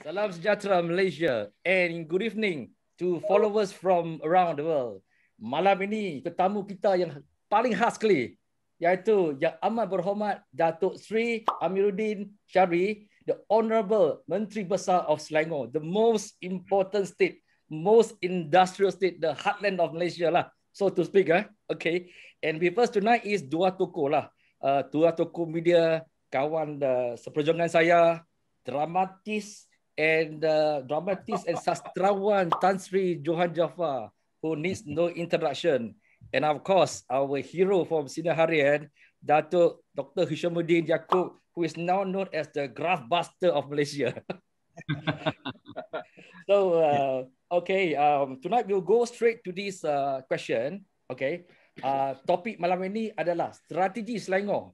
Salam sejahtera Malaysia and good evening to followers from around the world. Malam ini tetamu kita yang paling khas sekali iaitu yang amat berhormat Datuk Sri Amiruddin Syari, the honorable Menteri Besar of Selangor, the most important state, most industrial state, the heartland of Malaysia lah. So to speak eh. Okay. And we first tonight is dua tokoh lah. Uh, dua tokoh media kawan uh, seperjuangan saya, dramatis and uh, dramatist and sastrawan Tan Sri Johan Jaffar who needs no introduction. And of course, our hero from Sinar Harian, Datuk Dr. Hishamuddin Yaakob, who is now known as the Graphbuster of Malaysia. so, uh, okay, um, tonight we'll go straight to this uh, question. Okay, uh, topik malam ini adalah strategi Selangor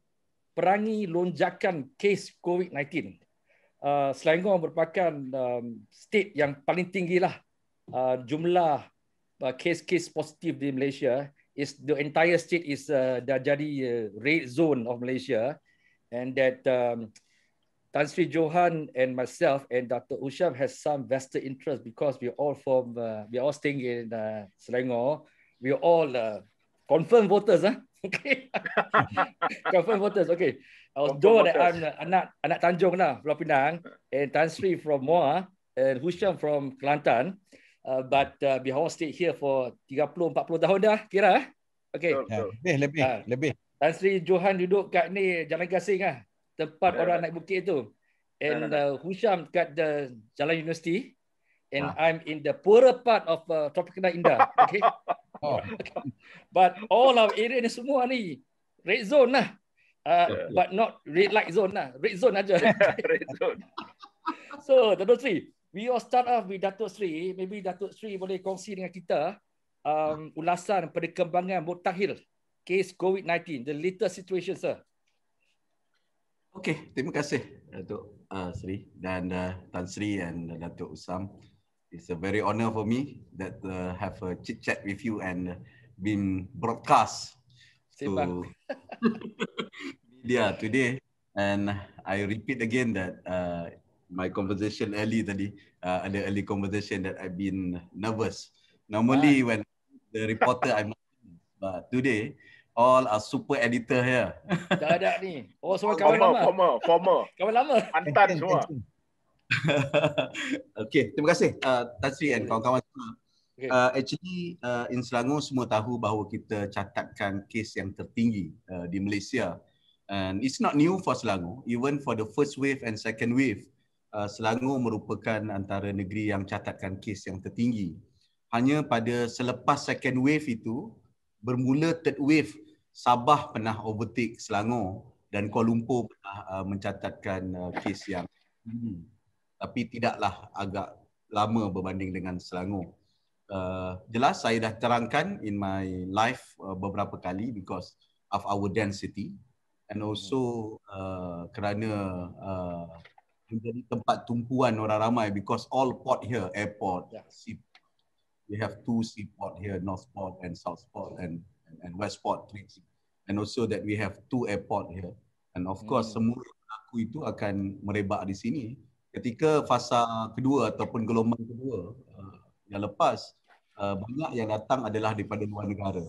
perangi lonjakan kes COVID-19. Uh, Selangor merupakan um, state yang paling tinggi lah uh, jumlah case-case uh, kes positif di Malaysia. Eh, is the entire state is uh, dah jadi uh, red zone of Malaysia, and that um, Tan Sri Johan and myself and Dr. Ushab has some vested interest because we all from uh, we all staying in uh, Selangor. We all uh, confirm voters ah. Okay. confirm voters. Okay. I was confirm told that I'm anak anak Tanjung lah, Pulau Pinang and Tan Sri from Muar and Husham from Kelantan. Uh, but uh, Bihawa stayed here for 30 40 tahun dah kira. Ah. Okay. Yeah, lebih lebih uh, ah. lebih. Tan Sri Johan duduk kat ni Jalan Gasing ah. Tempat yeah. orang naik bukit tu. And ya. uh, Husham kat the Jalan University. And ah. I'm in the poorer part of uh, Tropicana Indah. Okay. Oh, but all our area ni semua ni red zone lah. Uh, yeah. But not red light zone lah. Red zone aja. red zone. so Datuk Sri, we all start off with Datuk Sri. Maybe Datuk Sri boleh kongsi dengan kita um, ulasan perkembangan Mutahil case COVID-19, the latest situation, sir. Okay, terima kasih Datuk uh, Sri dan uh, Tan Sri dan uh, Datuk Usam it's a very honor for me that uh, have a chit chat with you and uh, been broadcast Sibang. to media today. And I repeat again that uh, my conversation early tadi, uh, ada early conversation that I've been nervous. Normally Man. Ah. when the reporter I'm but today all are super editor here. Tak ada ni. Oh semua kawan lama. Former, former, Kawan lama. Antan semua. okay, terima kasih uh, Tasri dan kawan-kawan semua. Uh, actually, uh, in Selangor semua tahu bahawa kita catatkan kes yang tertinggi uh, di Malaysia. And it's not new for Selangor. Even for the first wave and second wave, uh, Selangor merupakan antara negeri yang catatkan kes yang tertinggi. Hanya pada selepas second wave itu, bermula third wave, Sabah pernah overtake Selangor dan Kuala Lumpur pernah uh, mencatatkan uh, kes yang tertinggi tapi tidaklah agak lama berbanding dengan Selangor. Uh, jelas saya dah terangkan in my life uh, beberapa kali because of our density and also uh, kerana uh, menjadi tempat tumpuan orang ramai because all port here airport yes. Ya. we have two seaport here north port and south port and and, and west port three and also that we have two airport here and of course mm. semua pelaku itu akan merebak di sini ketika fasa kedua ataupun gelombang kedua uh, yang lepas uh, banyak yang datang adalah daripada luar negara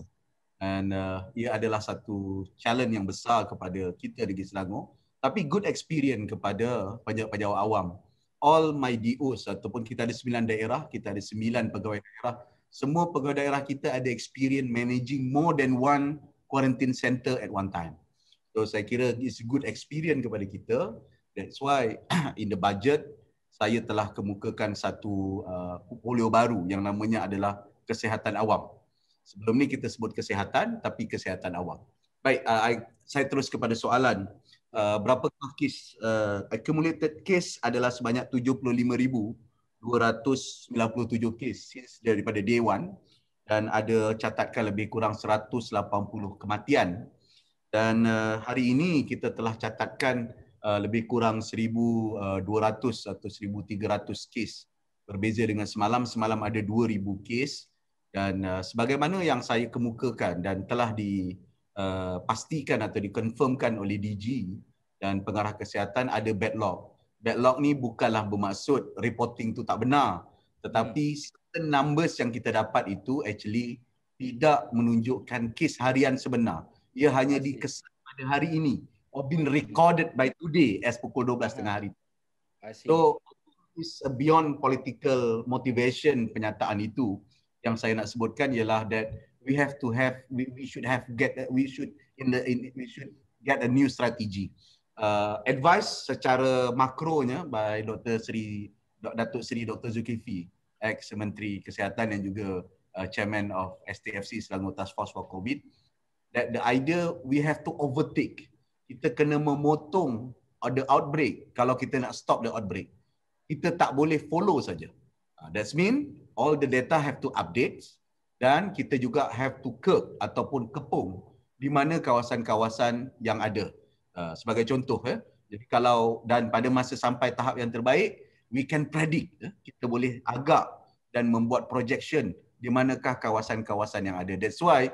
and uh, ia adalah satu challenge yang besar kepada kita di Selangor tapi good experience kepada pejabat pejabat awam all my DOs ataupun kita ada sembilan daerah kita ada sembilan pegawai daerah semua pegawai daerah kita ada experience managing more than one quarantine center at one time so saya kira it's good experience kepada kita That's why in the budget saya telah kemukakan satu uh, polio baru yang namanya adalah kesihatan awam. Sebelum ni kita sebut kesihatan tapi kesihatan awam. Baik, uh, I, saya terus kepada soalan. Uh, berapa kes uh, accumulated case adalah sebanyak 75,297 case since daripada day one dan ada catatkan lebih kurang 180 kematian. Dan hari ini kita telah catatkan Uh, lebih kurang 1200 uh, atau 1300 kes berbeza dengan semalam semalam ada 2000 kes dan uh, sebagaimana yang saya kemukakan dan telah dipastikan uh, atau dikonfirmkan oleh DG dan pengarah kesihatan ada backlog. Backlog ni bukanlah bermaksud reporting tu tak benar tetapi hmm. certain numbers yang kita dapat itu actually tidak menunjukkan kes harian sebenar. Ia hanya dikesan pada hari ini or been recorded by today as pukul 12.30 hmm. hari. So it's beyond political motivation pernyataan itu yang saya nak sebutkan ialah that we have to have we, we should have get we should in the in, we should get a new strategy. Uh, advice secara makronya by Dr. Sri Datuk Sri Dr. Zulkifli ex Menteri Kesihatan dan juga uh, Chairman of STFC Selangor Task Force for COVID that the idea we have to overtake kita kena memotong the outbreak kalau kita nak stop the outbreak. Kita tak boleh follow saja. Ah, that's mean all the data have to update dan kita juga have to curb ataupun kepung di mana kawasan-kawasan yang ada. Ah, sebagai contoh, eh, jadi kalau dan pada masa sampai tahap yang terbaik, we can predict. Eh, kita boleh agak dan membuat projection di manakah kawasan-kawasan yang ada. That's why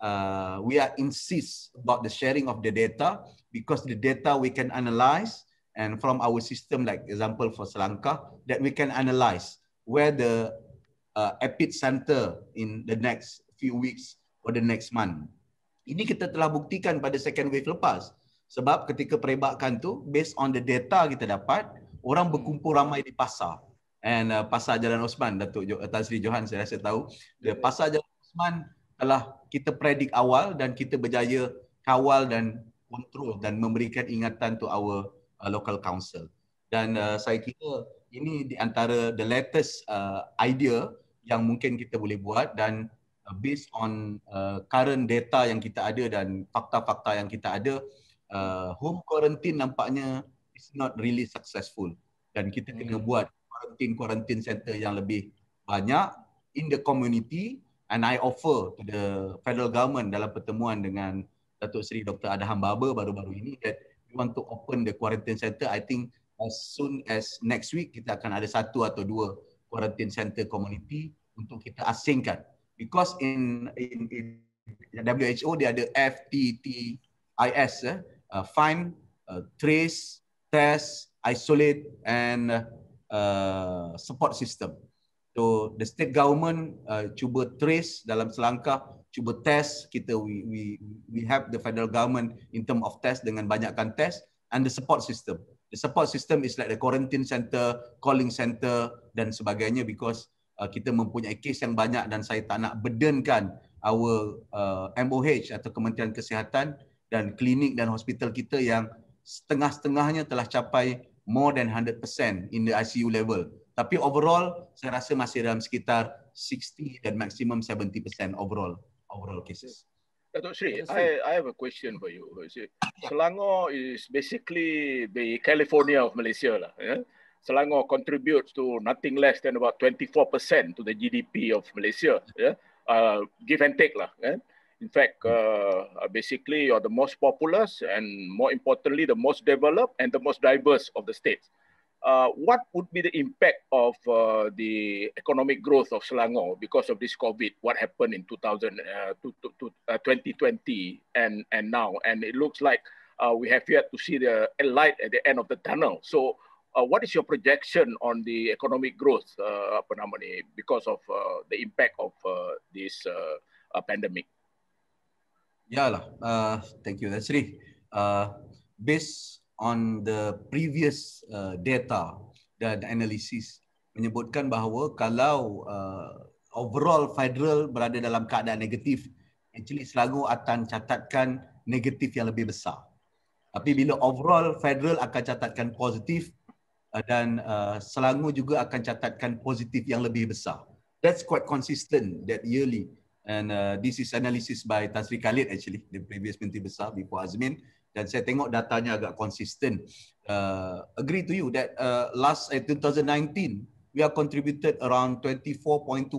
uh, we are insist about the sharing of the data because the data we can analyze and from our system, like example for Selangka, that we can analyze where the uh, epicenter in the next few weeks or the next month. Ini kita telah buktikan pada second wave lepas. Sebab ketika perebakan tu, based on the data kita dapat, orang berkumpul ramai di pasar. And uh, Pasar Jalan Osman, Datuk jo- Tan Sri Johan saya rasa tahu. The Pasar Jalan Osman telah kita predik awal dan kita berjaya kawal dan control dan memberikan ingatan to our uh, local council. Dan uh, saya kira ini di antara the latest uh, idea yang mungkin kita boleh buat dan uh, based on uh, current data yang kita ada dan fakta-fakta yang kita ada uh, home quarantine nampaknya is not really successful dan kita kena hmm. buat quarantine quarantine center yang lebih banyak in the community and I offer to the federal government dalam pertemuan dengan Datuk Seri Dr. Adham Baba baru-baru ini that we want to open the quarantine center. I think as soon as next week kita akan ada satu atau dua quarantine center community untuk kita asingkan. Because in in, in WHO dia ada FTTIS, eh, uh, find, uh, trace, test, isolate and uh, support system. So the state government uh, cuba trace dalam selangkah cuba test kita we we we have the federal government in term of test dengan banyakkan test and the support system the support system is like the quarantine center calling center dan sebagainya because uh, kita mempunyai case yang banyak dan saya tak nak burdenkan our uh, MOH atau Kementerian Kesihatan dan klinik dan hospital kita yang setengah-setengahnya telah capai more than 100% in the ICU level tapi overall saya rasa masih dalam sekitar 60 dan maksimum 70% overall overall cases. Dato' Sri, I, I have a question for you. Selangor is basically the California of Malaysia lah. Ya. Selangor contributes to nothing less than about 24% to the GDP of Malaysia. Yeah, uh, give and take lah. Yeah? In fact, uh, basically you're the most populous and more importantly, the most developed and the most diverse of the states. Uh, what would be the impact of uh, the economic growth of Selangor because of this COVID? What happened in 2000, uh, to, to, to, 2020 uh, and, and now? And it looks like uh, we have yet to see the light at the end of the tunnel. So, what is your projection on the economic growth apa nama because of the impact of this pandemic? Yeah, lah. thank you, Nasri. based on the previous uh, data dan analisis menyebutkan bahawa kalau uh, overall federal berada dalam keadaan negatif actually Selangor akan catatkan negatif yang lebih besar tapi bila overall federal akan catatkan positif uh, dan uh, Selangor juga akan catatkan positif yang lebih besar that's quite consistent that yearly and uh, this is analysis by Tan Sri Khalid actually the previous menteri besar before Azmin dan saya tengok datanya agak konsisten uh, agree to you that uh, last uh, eh, 2019 we are contributed around 24.2%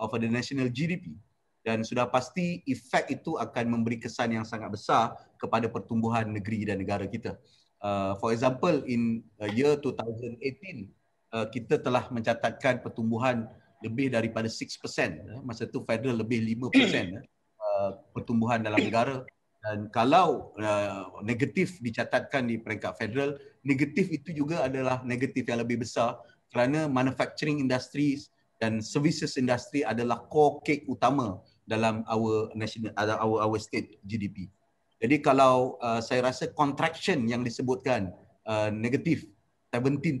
of the national GDP dan sudah pasti efek itu akan memberi kesan yang sangat besar kepada pertumbuhan negeri dan negara kita uh, for example in uh, year 2018 Uh, kita telah mencatatkan pertumbuhan lebih daripada 6%. Eh, masa itu federal lebih 5% eh, uh, pertumbuhan dalam negara dan kalau uh, negatif dicatatkan di peringkat federal negatif itu juga adalah negatif yang lebih besar kerana manufacturing industries dan services industry adalah core cake utama dalam our national uh, our our state GDP jadi kalau uh, saya rasa contraction yang disebutkan uh, negatif 17%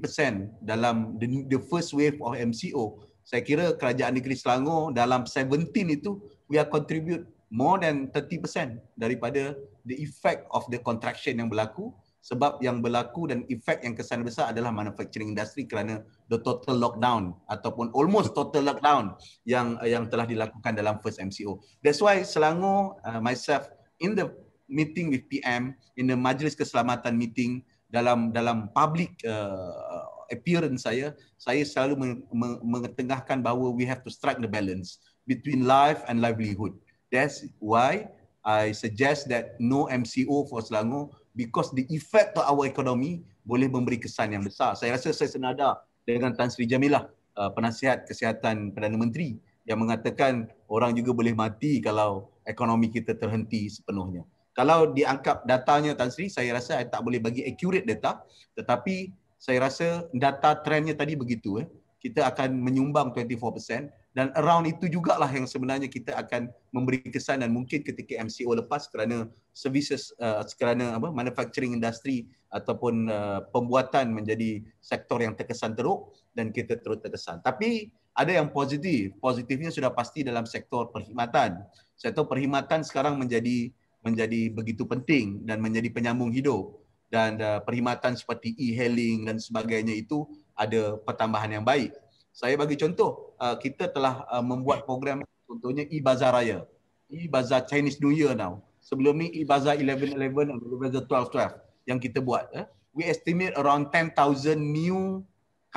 dalam the, the first wave of MCO saya kira kerajaan negeri Selangor dalam 17 itu we are contribute more than 30% daripada the effect of the contraction yang berlaku sebab yang berlaku dan efek yang kesan besar adalah manufacturing industry kerana the total lockdown ataupun almost total lockdown yang yang telah dilakukan dalam first MCO. That's why Selangor uh, myself in the meeting with PM in the majlis keselamatan meeting dalam dalam public uh, uh appearance saya saya selalu meng- mengetengahkan bahawa we have to strike the balance between life and livelihood. That's why I suggest that no MCO for Selangor because the effect to our economy boleh memberi kesan yang besar. Saya rasa saya senada dengan Tan Sri Jamilah, uh, penasihat kesihatan Perdana Menteri yang mengatakan orang juga boleh mati kalau ekonomi kita terhenti sepenuhnya. Kalau dianggap datanya Tan Sri, saya rasa saya tak boleh bagi accurate data tetapi saya rasa data trendnya tadi begitu. Eh. Kita akan menyumbang 24% dan around itu jugalah yang sebenarnya kita akan memberi kesan dan mungkin ketika MCO lepas kerana services uh, kerana apa manufacturing industri ataupun uh, pembuatan menjadi sektor yang terkesan teruk dan kita terus terkesan tapi ada yang positif positifnya sudah pasti dalam sektor perkhidmatan tahu perkhidmatan sekarang menjadi menjadi begitu penting dan menjadi penyambung hidup dan uh, perkhidmatan seperti e-hailing dan sebagainya itu ada pertambahan yang baik saya bagi contoh, uh, kita telah uh, membuat program contohnya e-bazar raya. e bazaar Chinese New Year now. Sebelum ni e bazaar 11-11 dan e bazaar 12-12 yang kita buat. Eh. We estimate around 10,000 new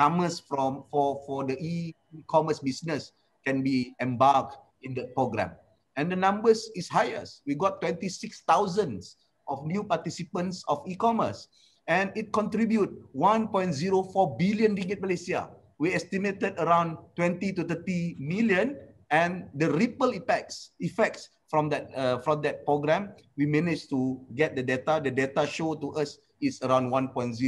comers from for for the e-commerce business can be embarked in the program. And the numbers is highest. We got 26,000 of new participants of e-commerce and it contribute 1.04 billion ringgit Malaysia we estimated around 20 to 30 million and the ripple effects effects from that uh, from that program we managed to get the data the data show to us is around 1.04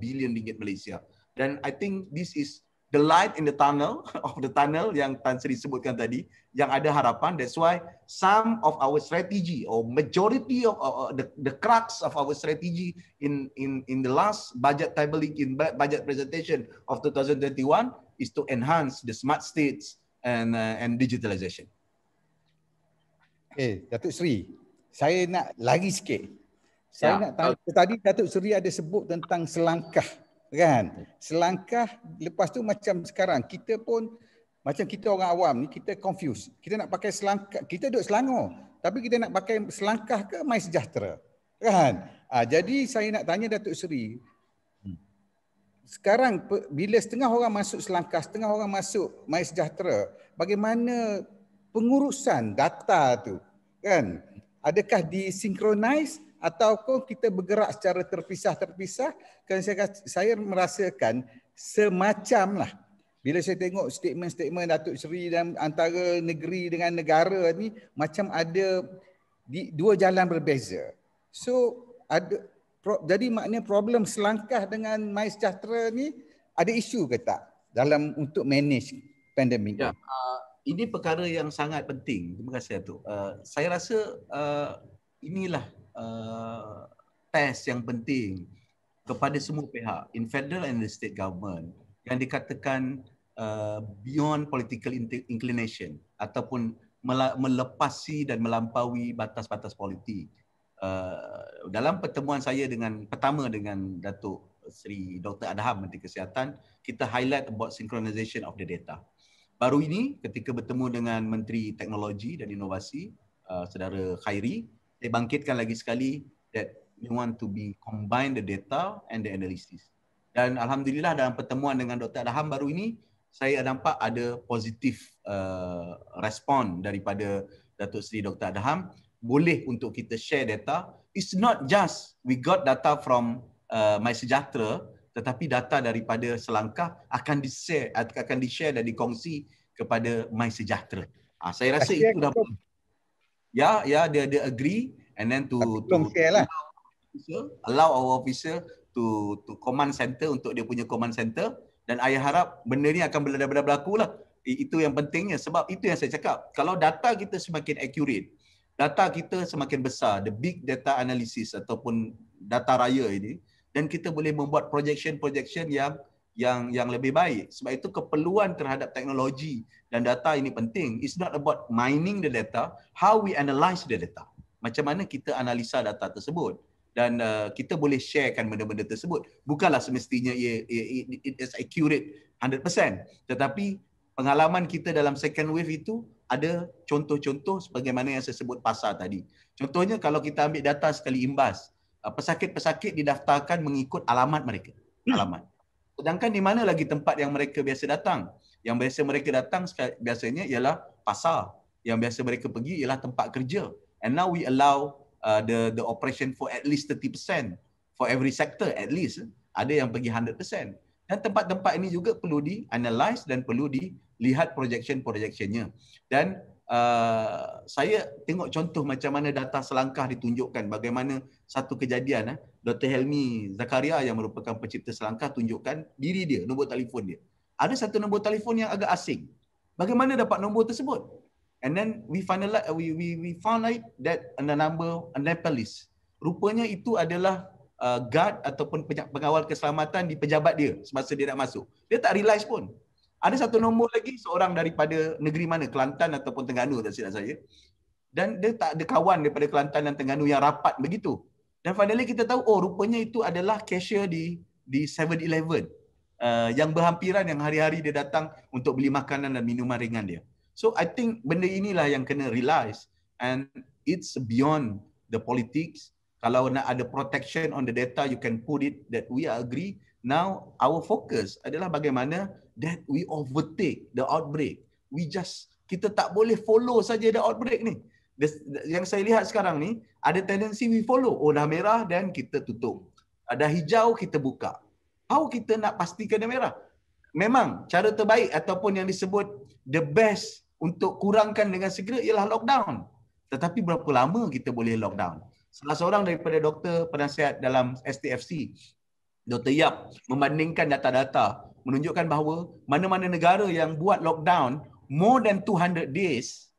billion ringgit malaysia then i think this is the light in the tunnel of the tunnel yang Tan Sri sebutkan tadi yang ada harapan that's why some of our strategy or majority of uh, the the crux of our strategy in in in the last budget table in budget presentation of 2021 is to enhance the smart states and uh, and digitalization. Okay, eh, Datuk Sri, saya nak lagi sikit. Saya ya. nak tanya, tadi Datuk Seri ada sebut tentang selangkah kan selangkah lepas tu macam sekarang kita pun macam kita orang awam ni kita confuse kita nak pakai selangkah kita duduk Selangor tapi kita nak pakai selangkah ke mai sejahtera kan ha, jadi saya nak tanya Datuk Seri sekarang bila setengah orang masuk selangkah setengah orang masuk mai sejahtera bagaimana pengurusan data tu kan adakah disinkronize ataupun kita bergerak secara terpisah-terpisah kan saya saya merasakan semacamlah bila saya tengok statement-statement Datuk Seri dan antara negeri dengan negara ni macam ada di dua jalan berbeza so ada pro, jadi maknanya problem selangkah dengan my sejahtera ni ada isu ke tak dalam untuk manage pandemik ya, uh, ini perkara yang sangat penting terima kasih Datuk uh, saya rasa uh, inilah uh, test yang penting kepada semua pihak in federal and the state government yang dikatakan uh, beyond political inclination ataupun melepasi dan melampaui batas-batas politik. Uh, dalam pertemuan saya dengan pertama dengan Datuk Seri Dr. Adham Menteri Kesihatan, kita highlight about synchronization of the data. Baru ini ketika bertemu dengan Menteri Teknologi dan Inovasi uh, saudara Khairi, saya bangkitkan lagi sekali that we want to be combine the data and the analysis. Dan alhamdulillah dalam pertemuan dengan Dr. Adham baru ini saya nampak ada positif uh, respon daripada Datuk Seri Dr. Adham boleh untuk kita share data. It's not just we got data from uh, My Sejahtera tetapi data daripada Selangkah akan di share akan di share dan dikongsi kepada My Sejahtera. uh, saya rasa Asyik itu dah kita ya ya dia dia agree and then to to share lah allow our officer to to command center untuk dia punya command center dan saya harap benda ni akan benar-benar berlaku lah itu yang pentingnya sebab itu yang saya cakap kalau data kita semakin accurate data kita semakin besar the big data analysis ataupun data raya ini dan kita boleh membuat projection projection yang yang yang lebih baik sebab itu keperluan terhadap teknologi dan data ini penting. It's not about mining the data, how we analyze the data. Macam mana kita analisa data tersebut dan uh, kita boleh sharekan benda-benda tersebut. Bukanlah semestinya ia, ia, ia, it is accurate 100%. Tetapi pengalaman kita dalam second wave itu ada contoh-contoh sebagaimana yang saya sebut pasar tadi. Contohnya kalau kita ambil data sekali imbas, uh, pesakit-pesakit didaftarkan mengikut alamat mereka. Alamat. Sedangkan di mana lagi tempat yang mereka biasa datang? Yang biasa mereka datang biasanya ialah pasar. Yang biasa mereka pergi ialah tempat kerja. And now we allow uh, the the operation for at least 30% for every sector at least. Eh, ada yang pergi 100%. Dan tempat-tempat ini juga perlu di analyze dan perlu dilihat projection-projectionnya. Dan Uh, saya tengok contoh macam mana data selangkah ditunjukkan bagaimana satu kejadian eh, Dr. Helmi Zakaria yang merupakan pencipta selangkah tunjukkan diri dia, nombor telefon dia ada satu nombor telefon yang agak asing. Bagaimana dapat nombor tersebut? And then we finally we we we found out that the number a Nepalese. Rupanya itu adalah uh, guard ataupun pengawal keselamatan di pejabat dia semasa dia nak masuk. Dia tak realize pun. Ada satu nombor lagi seorang daripada negeri mana Kelantan ataupun Terengganu tak silap saya. Dan dia tak ada kawan daripada Kelantan dan Terengganu yang rapat begitu. Dan finally kita tahu oh rupanya itu adalah cashier di di 7-Eleven uh, yang berhampiran yang hari-hari dia datang untuk beli makanan dan minuman ringan dia. So I think benda inilah yang kena realize and it's beyond the politics. Kalau nak ada protection on the data, you can put it that we agree. Now our focus adalah bagaimana that we overtake the outbreak. We just kita tak boleh follow saja the outbreak ni. The, yang saya lihat sekarang ni ada tendency we follow. Oh dah merah dan kita tutup. Ada hijau kita buka. How kita nak pastikan dia merah? Memang cara terbaik ataupun yang disebut the best untuk kurangkan dengan segera ialah lockdown. Tetapi berapa lama kita boleh lockdown? Salah seorang daripada doktor penasihat dalam STFC, Dr. Yap, membandingkan data-data menunjukkan bahawa mana-mana negara yang buat lockdown more than 200 days,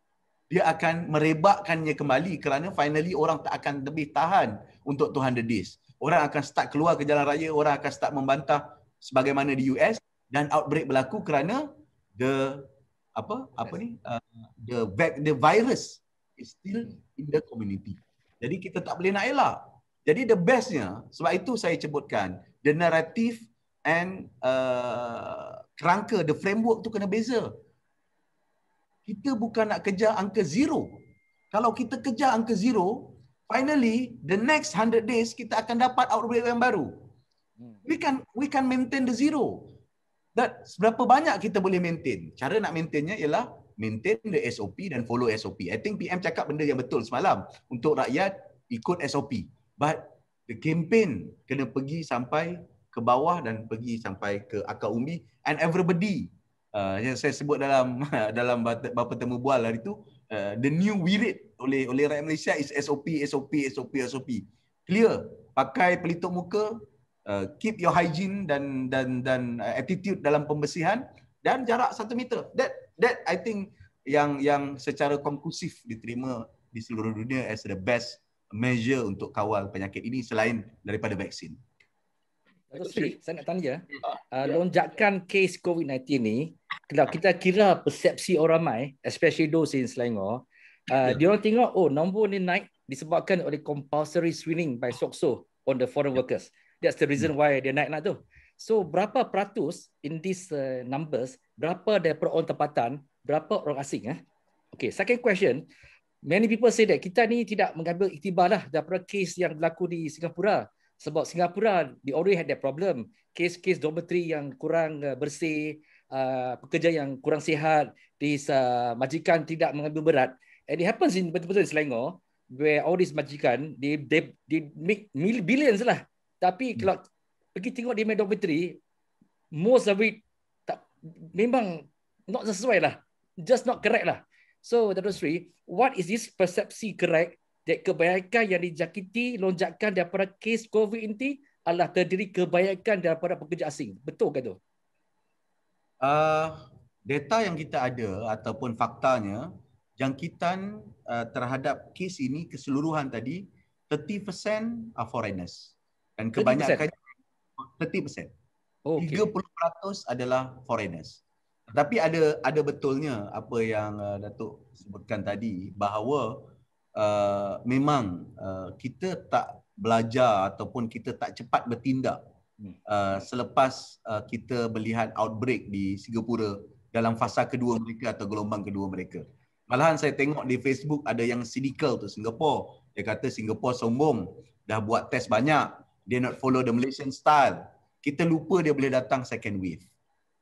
dia akan merebakkannya kembali kerana finally orang tak akan lebih tahan untuk 200 days orang akan start keluar ke jalan raya, orang akan start membantah sebagaimana di US dan outbreak berlaku kerana the apa apa ni uh, the the virus is still in the community. Jadi kita tak boleh nak elak. Jadi the bestnya sebab itu saya cebutkan the narrative and uh, kerangka the framework tu kena beza. Kita bukan nak kejar angka zero. Kalau kita kejar angka zero, finally the next 100 days kita akan dapat outbreak yang baru hmm. we can we can maintain the zero that seberapa banyak kita boleh maintain cara nak maintainnya ialah maintain the SOP dan follow SOP i think PM cakap benda yang betul semalam untuk rakyat ikut SOP but the campaign kena pergi sampai ke bawah dan pergi sampai ke akar umbi and everybody uh, yang saya sebut dalam dalam beberapa temu bual hari tu Uh, the new wirid oleh oleh rakyat Malaysia is SOP SOP SOP SOP. Clear. Pakai pelitup muka, uh, keep your hygiene dan dan dan uh, attitude dalam pembersihan dan jarak satu meter. That that I think yang yang secara konklusif diterima di seluruh dunia as the best measure untuk kawal penyakit ini selain daripada vaksin. Dato' Sri, saya nak tanya. Ah, uh, ya. lonjakan kes COVID-19 ini kalau kita kira persepsi orang ramai especially those in Selangor uh, ya. dia orang tengok oh nombor ni naik disebabkan oleh compulsory screening by SOXO on the foreign yeah. workers that's the reason hmm. why dia naik nak lah tu so berapa peratus in this uh, numbers berapa daripada orang tempatan berapa orang asing eh okay second question many people say that kita ni tidak mengambil iktibar lah daripada case yang berlaku di Singapura sebab Singapura they already had that problem case-case dormitory yang kurang uh, bersih Uh, pekerja yang kurang sihat, this uh, majikan tidak mengambil berat. And it happens in betul-betul in Selangor where all these majikan they they, they make billions lah. Tapi hmm. kalau pergi tengok di dormitory, most of it tak memang not sesuai lah. Just not correct lah. So Dato' Sri, what is this persepsi correct that kebaikan yang dijakiti lonjakan daripada kes COVID ini adalah terdiri kebaikan daripada pekerja asing? Betul ke tu? Uh, data yang kita ada ataupun faktanya jangkitan uh, terhadap kes ini keseluruhan tadi 30% are foreigners dan kebanyakan 30%. 30%. okay. 30% adalah foreigners. Tapi ada ada betulnya apa yang uh, Datuk sebutkan tadi bahawa uh, memang uh, kita tak belajar ataupun kita tak cepat bertindak Hmm. Uh, selepas uh, kita melihat outbreak di Singapura dalam fasa kedua mereka atau gelombang kedua mereka. Malahan saya tengok di Facebook ada yang cynical tu Singapore. Dia kata Singapore sombong, dah buat test banyak, dia not follow the Malaysian style. Kita lupa dia boleh datang second wave.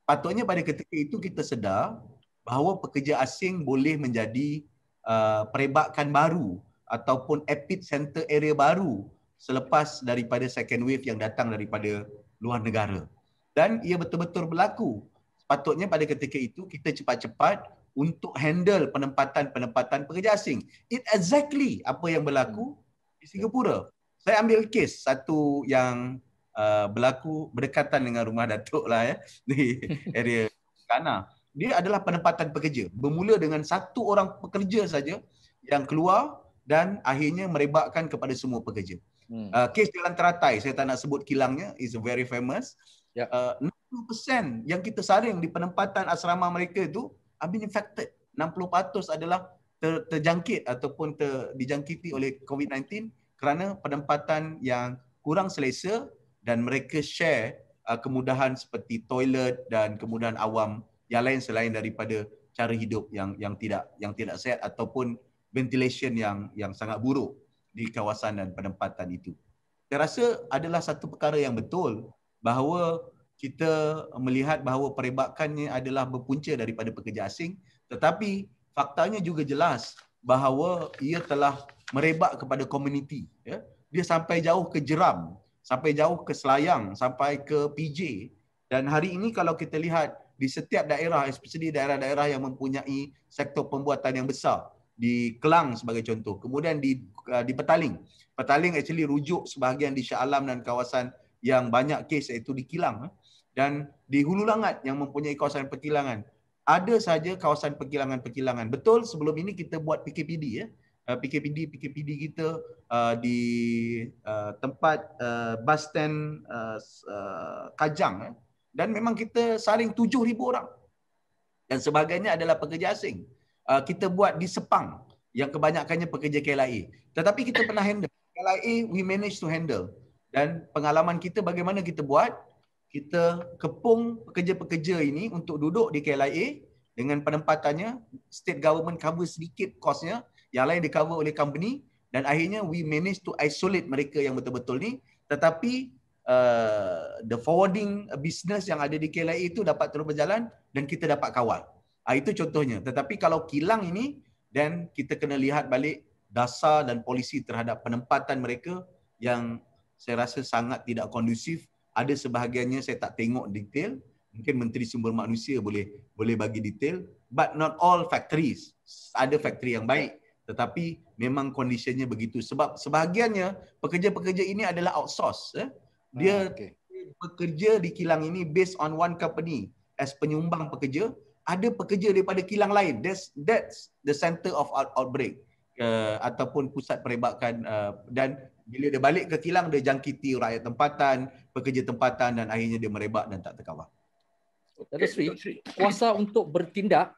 Patutnya pada ketika itu kita sedar bahawa pekerja asing boleh menjadi uh, perebakan baru ataupun epicenter area baru selepas daripada second wave yang datang daripada luar negara. Dan ia betul-betul berlaku. Sepatutnya pada ketika itu kita cepat-cepat untuk handle penempatan-penempatan pekerja asing. It exactly apa yang berlaku di Singapura. Saya ambil kes satu yang uh, berlaku berdekatan dengan rumah Datuk lah ya di area Kana. Dia adalah penempatan pekerja. Bermula dengan satu orang pekerja saja yang keluar dan akhirnya merebakkan kepada semua pekerja. Hmm. Uh, kes Jalan Teratai, saya tak nak sebut kilangnya, is very famous. Yeah. Uh, 60% yang kita saring di penempatan asrama mereka itu have been infected. 60% adalah ter, terjangkit ataupun ter, dijangkiti oleh COVID-19 kerana penempatan yang kurang selesa dan mereka share uh, kemudahan seperti toilet dan kemudahan awam yang lain selain daripada cara hidup yang yang tidak yang tidak sehat ataupun ventilation yang yang sangat buruk di kawasan dan penempatan itu. Saya rasa adalah satu perkara yang betul bahawa kita melihat bahawa perebakannya adalah berpunca daripada pekerja asing tetapi faktanya juga jelas bahawa ia telah merebak kepada komuniti. Ya. Dia sampai jauh ke Jeram, sampai jauh ke Selayang, sampai ke PJ. Dan hari ini kalau kita lihat di setiap daerah, especially daerah-daerah yang mempunyai sektor pembuatan yang besar, di Kelang sebagai contoh, kemudian di Uh, di Petaling. Petaling actually rujuk sebahagian di Shah Alam dan kawasan yang banyak kes iaitu di Kilang eh. dan di Hulu Langat yang mempunyai kawasan perkilangan. Ada saja kawasan perkilangan-perkilangan. Betul sebelum ini kita buat PKPD ya. Eh. Uh, PKPD PKPD kita uh, di tempat uh, bus stand Kajang eh. dan memang kita saring 7000 orang dan sebagainya adalah pekerja asing. kita buat di Sepang yang kebanyakannya pekerja KLIA. Tetapi kita pernah handle. LIA, we manage to handle. Dan pengalaman kita bagaimana kita buat, kita kepung pekerja-pekerja ini untuk duduk di KLIA dengan penempatannya, state government cover sedikit kosnya, yang lain di cover oleh company dan akhirnya we manage to isolate mereka yang betul-betul ni. Tetapi uh, the forwarding business yang ada di KLIA itu dapat terus berjalan dan kita dapat kawal. Uh, itu contohnya. Tetapi kalau kilang ini, dan kita kena lihat balik dasar dan polisi terhadap penempatan mereka yang saya rasa sangat tidak kondusif. Ada sebahagiannya saya tak tengok detail. Mungkin Menteri Sumber Manusia boleh boleh bagi detail. But not all factories. Ada factory yang baik. Tetapi memang kondisinya begitu. Sebab sebahagiannya pekerja-pekerja ini adalah outsource. Eh. Dia ah, bekerja di kilang ini based on one company as penyumbang pekerja. Ada pekerja daripada kilang lain. That's, that's the center of outbreak uh, ataupun pusat perebakan uh, dan bila dia balik ke kilang dia jangkiti rakyat tempatan, pekerja tempatan dan akhirnya dia merebak dan tak terkawal. Datuk Sri, kuasa untuk bertindak,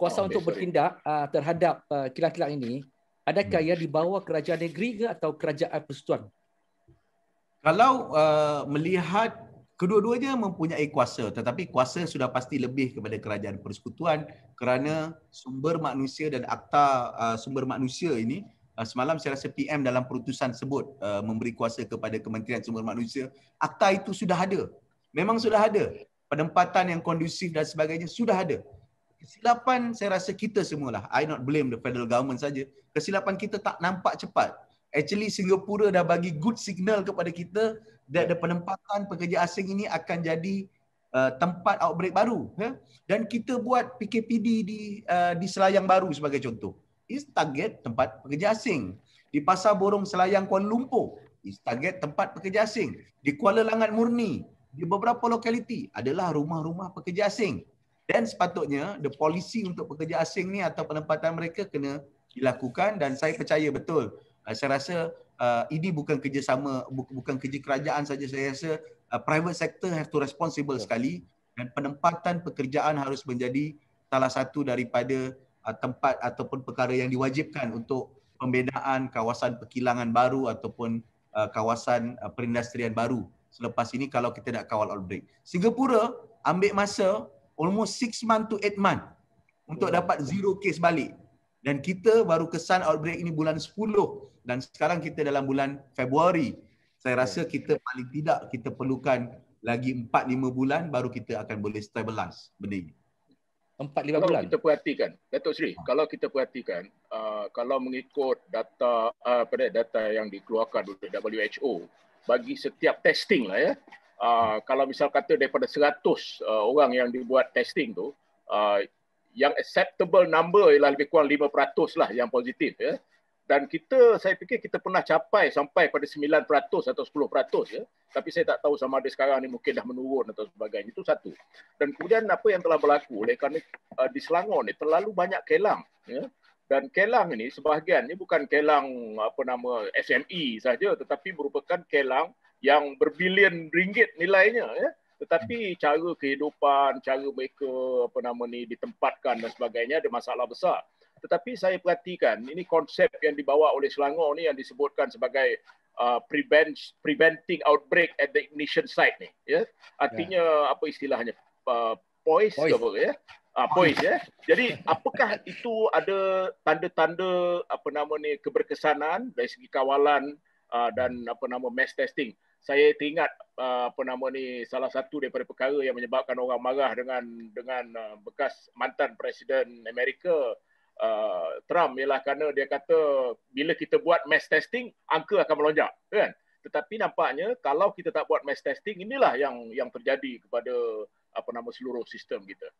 kuasa oh, untuk sorry. bertindak uh, terhadap uh, kilang-kilang ini adakah hmm. ia di bawah kerajaan negeri ke atau kerajaan persekutuan? Kalau uh, melihat Kedua-duanya mempunyai kuasa tetapi kuasa sudah pasti lebih kepada kerajaan persekutuan kerana sumber manusia dan akta uh, sumber manusia ini uh, semalam saya rasa PM dalam perutusan sebut uh, memberi kuasa kepada Kementerian Sumber Manusia akta itu sudah ada memang sudah ada penempatan yang kondusif dan sebagainya sudah ada kesilapan saya rasa kita semualah I not blame the federal government saja kesilapan kita tak nampak cepat actually Singapura dah bagi good signal kepada kita that the ya. penempatan pekerja asing ini akan jadi uh, tempat outbreak baru ya dan kita buat PKPD di uh, di Selayang Baru sebagai contoh is target tempat pekerja asing di Pasar Borong Selayang Kuala Lumpur is target tempat pekerja asing di Kuala Langat Murni di beberapa lokaliti adalah rumah-rumah pekerja asing dan sepatutnya the policy untuk pekerja asing ni atau penempatan mereka kena dilakukan dan saya percaya betul uh, saya rasa Uh, ini bukan kerjasama bukan kerja kerajaan saja saya rasa uh, private sector have to responsible yeah. sekali dan penempatan pekerjaan harus menjadi salah satu daripada uh, tempat ataupun perkara yang diwajibkan untuk pembinaan kawasan perkilangan baru ataupun uh, kawasan uh, perindustrian baru selepas ini kalau kita nak kawal outbreak. Singapura ambil masa almost six month to eight month untuk dapat zero case balik. Dan kita baru kesan outbreak ini bulan dan sekarang kita dalam bulan Februari. Saya rasa ya. kita paling tidak kita perlukan lagi 4-5 bulan baru kita akan boleh stabilize benda ini. 4-5 bulan? Kalau kita perhatikan, datuk Sri, ha. kalau kita perhatikan, uh, kalau mengikut data uh, pada data yang dikeluarkan oleh WHO, bagi setiap testing lah ya, uh, kalau misal kata daripada 100 uh, orang yang dibuat testing tu, uh, yang acceptable number ialah lebih kurang 5% lah yang positif ya dan kita saya fikir kita pernah capai sampai pada 9% atau 10% ya tapi saya tak tahu sama ada sekarang ni mungkin dah menurun atau sebagainya itu satu dan kemudian apa yang telah berlaku oleh kerana uh, di Selangor ni terlalu banyak kelang ya dan kelang ini sebahagiannya bukan kelang apa nama SME saja tetapi merupakan kelang yang berbilion ringgit nilainya ya tetapi cara kehidupan cara mereka apa nama ni ditempatkan dan sebagainya ada masalah besar tetapi saya perhatikan ini konsep yang dibawa oleh Selangor ni yang disebutkan sebagai uh, prevent preventing outbreak at the ignition site ni ya yeah? artinya yeah. apa istilahnya uh, poise ke apa ya yeah? Ah, boys, ya. Jadi apakah itu ada tanda-tanda apa nama ni keberkesanan dari segi kawalan uh, dan apa nama mass testing? Saya ingat uh, apa nama ni salah satu daripada perkara yang menyebabkan orang marah dengan dengan uh, bekas mantan presiden Amerika Uh, Trump ialah kerana dia kata bila kita buat mass testing angka akan melonjak kan tetapi nampaknya kalau kita tak buat mass testing inilah yang yang terjadi kepada apa nama seluruh sistem kita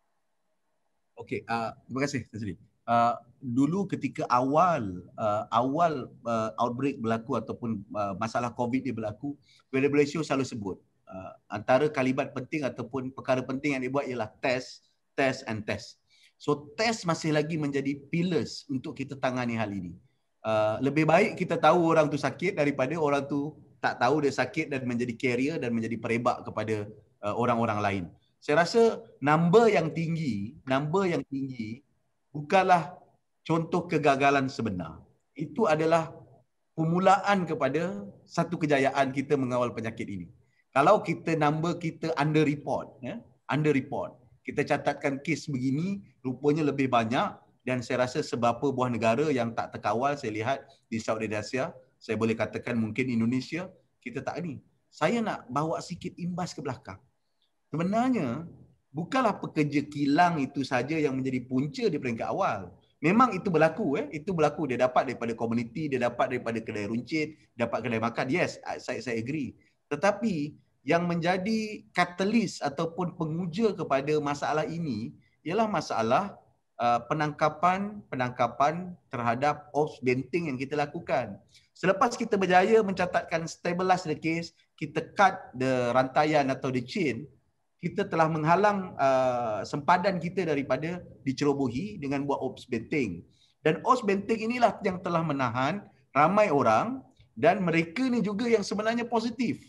okey uh, terima kasih Tan Uh, dulu ketika awal uh, awal uh, outbreak berlaku ataupun uh, masalah COVID ni berlaku, variable selalu sebut. Uh, antara kalibat penting ataupun perkara penting yang dibuat ialah test, test and test. So test masih lagi menjadi pillars untuk kita tangani hal ini. Uh, lebih baik kita tahu orang tu sakit daripada orang tu tak tahu dia sakit dan menjadi carrier dan menjadi perebak kepada uh, orang-orang lain. Saya rasa number yang tinggi, number yang tinggi bukanlah contoh kegagalan sebenar. Itu adalah permulaan kepada satu kejayaan kita mengawal penyakit ini. Kalau kita number kita under report, ya, under report kita catatkan kes begini rupanya lebih banyak dan saya rasa sebab buah negara yang tak terkawal saya lihat di Saudi Asia, saya boleh katakan mungkin Indonesia, kita tak ni. Saya nak bawa sikit imbas ke belakang. Sebenarnya, bukanlah pekerja kilang itu saja yang menjadi punca di peringkat awal. Memang itu berlaku. Eh? Itu berlaku. Dia dapat daripada komuniti, dia dapat daripada kedai runcit, dapat kedai makan. Yes, saya, saya agree. Tetapi yang menjadi katalis ataupun penguja kepada masalah ini ialah masalah penangkapan-penangkapan uh, terhadap Ops Benting yang kita lakukan. Selepas kita berjaya mencatatkan stabilize the case, kita cut the rantaian atau the chain, kita telah menghalang uh, sempadan kita daripada dicerobohi dengan buat Ops Benting. Dan Ops Benting inilah yang telah menahan ramai orang dan mereka ni juga yang sebenarnya positif.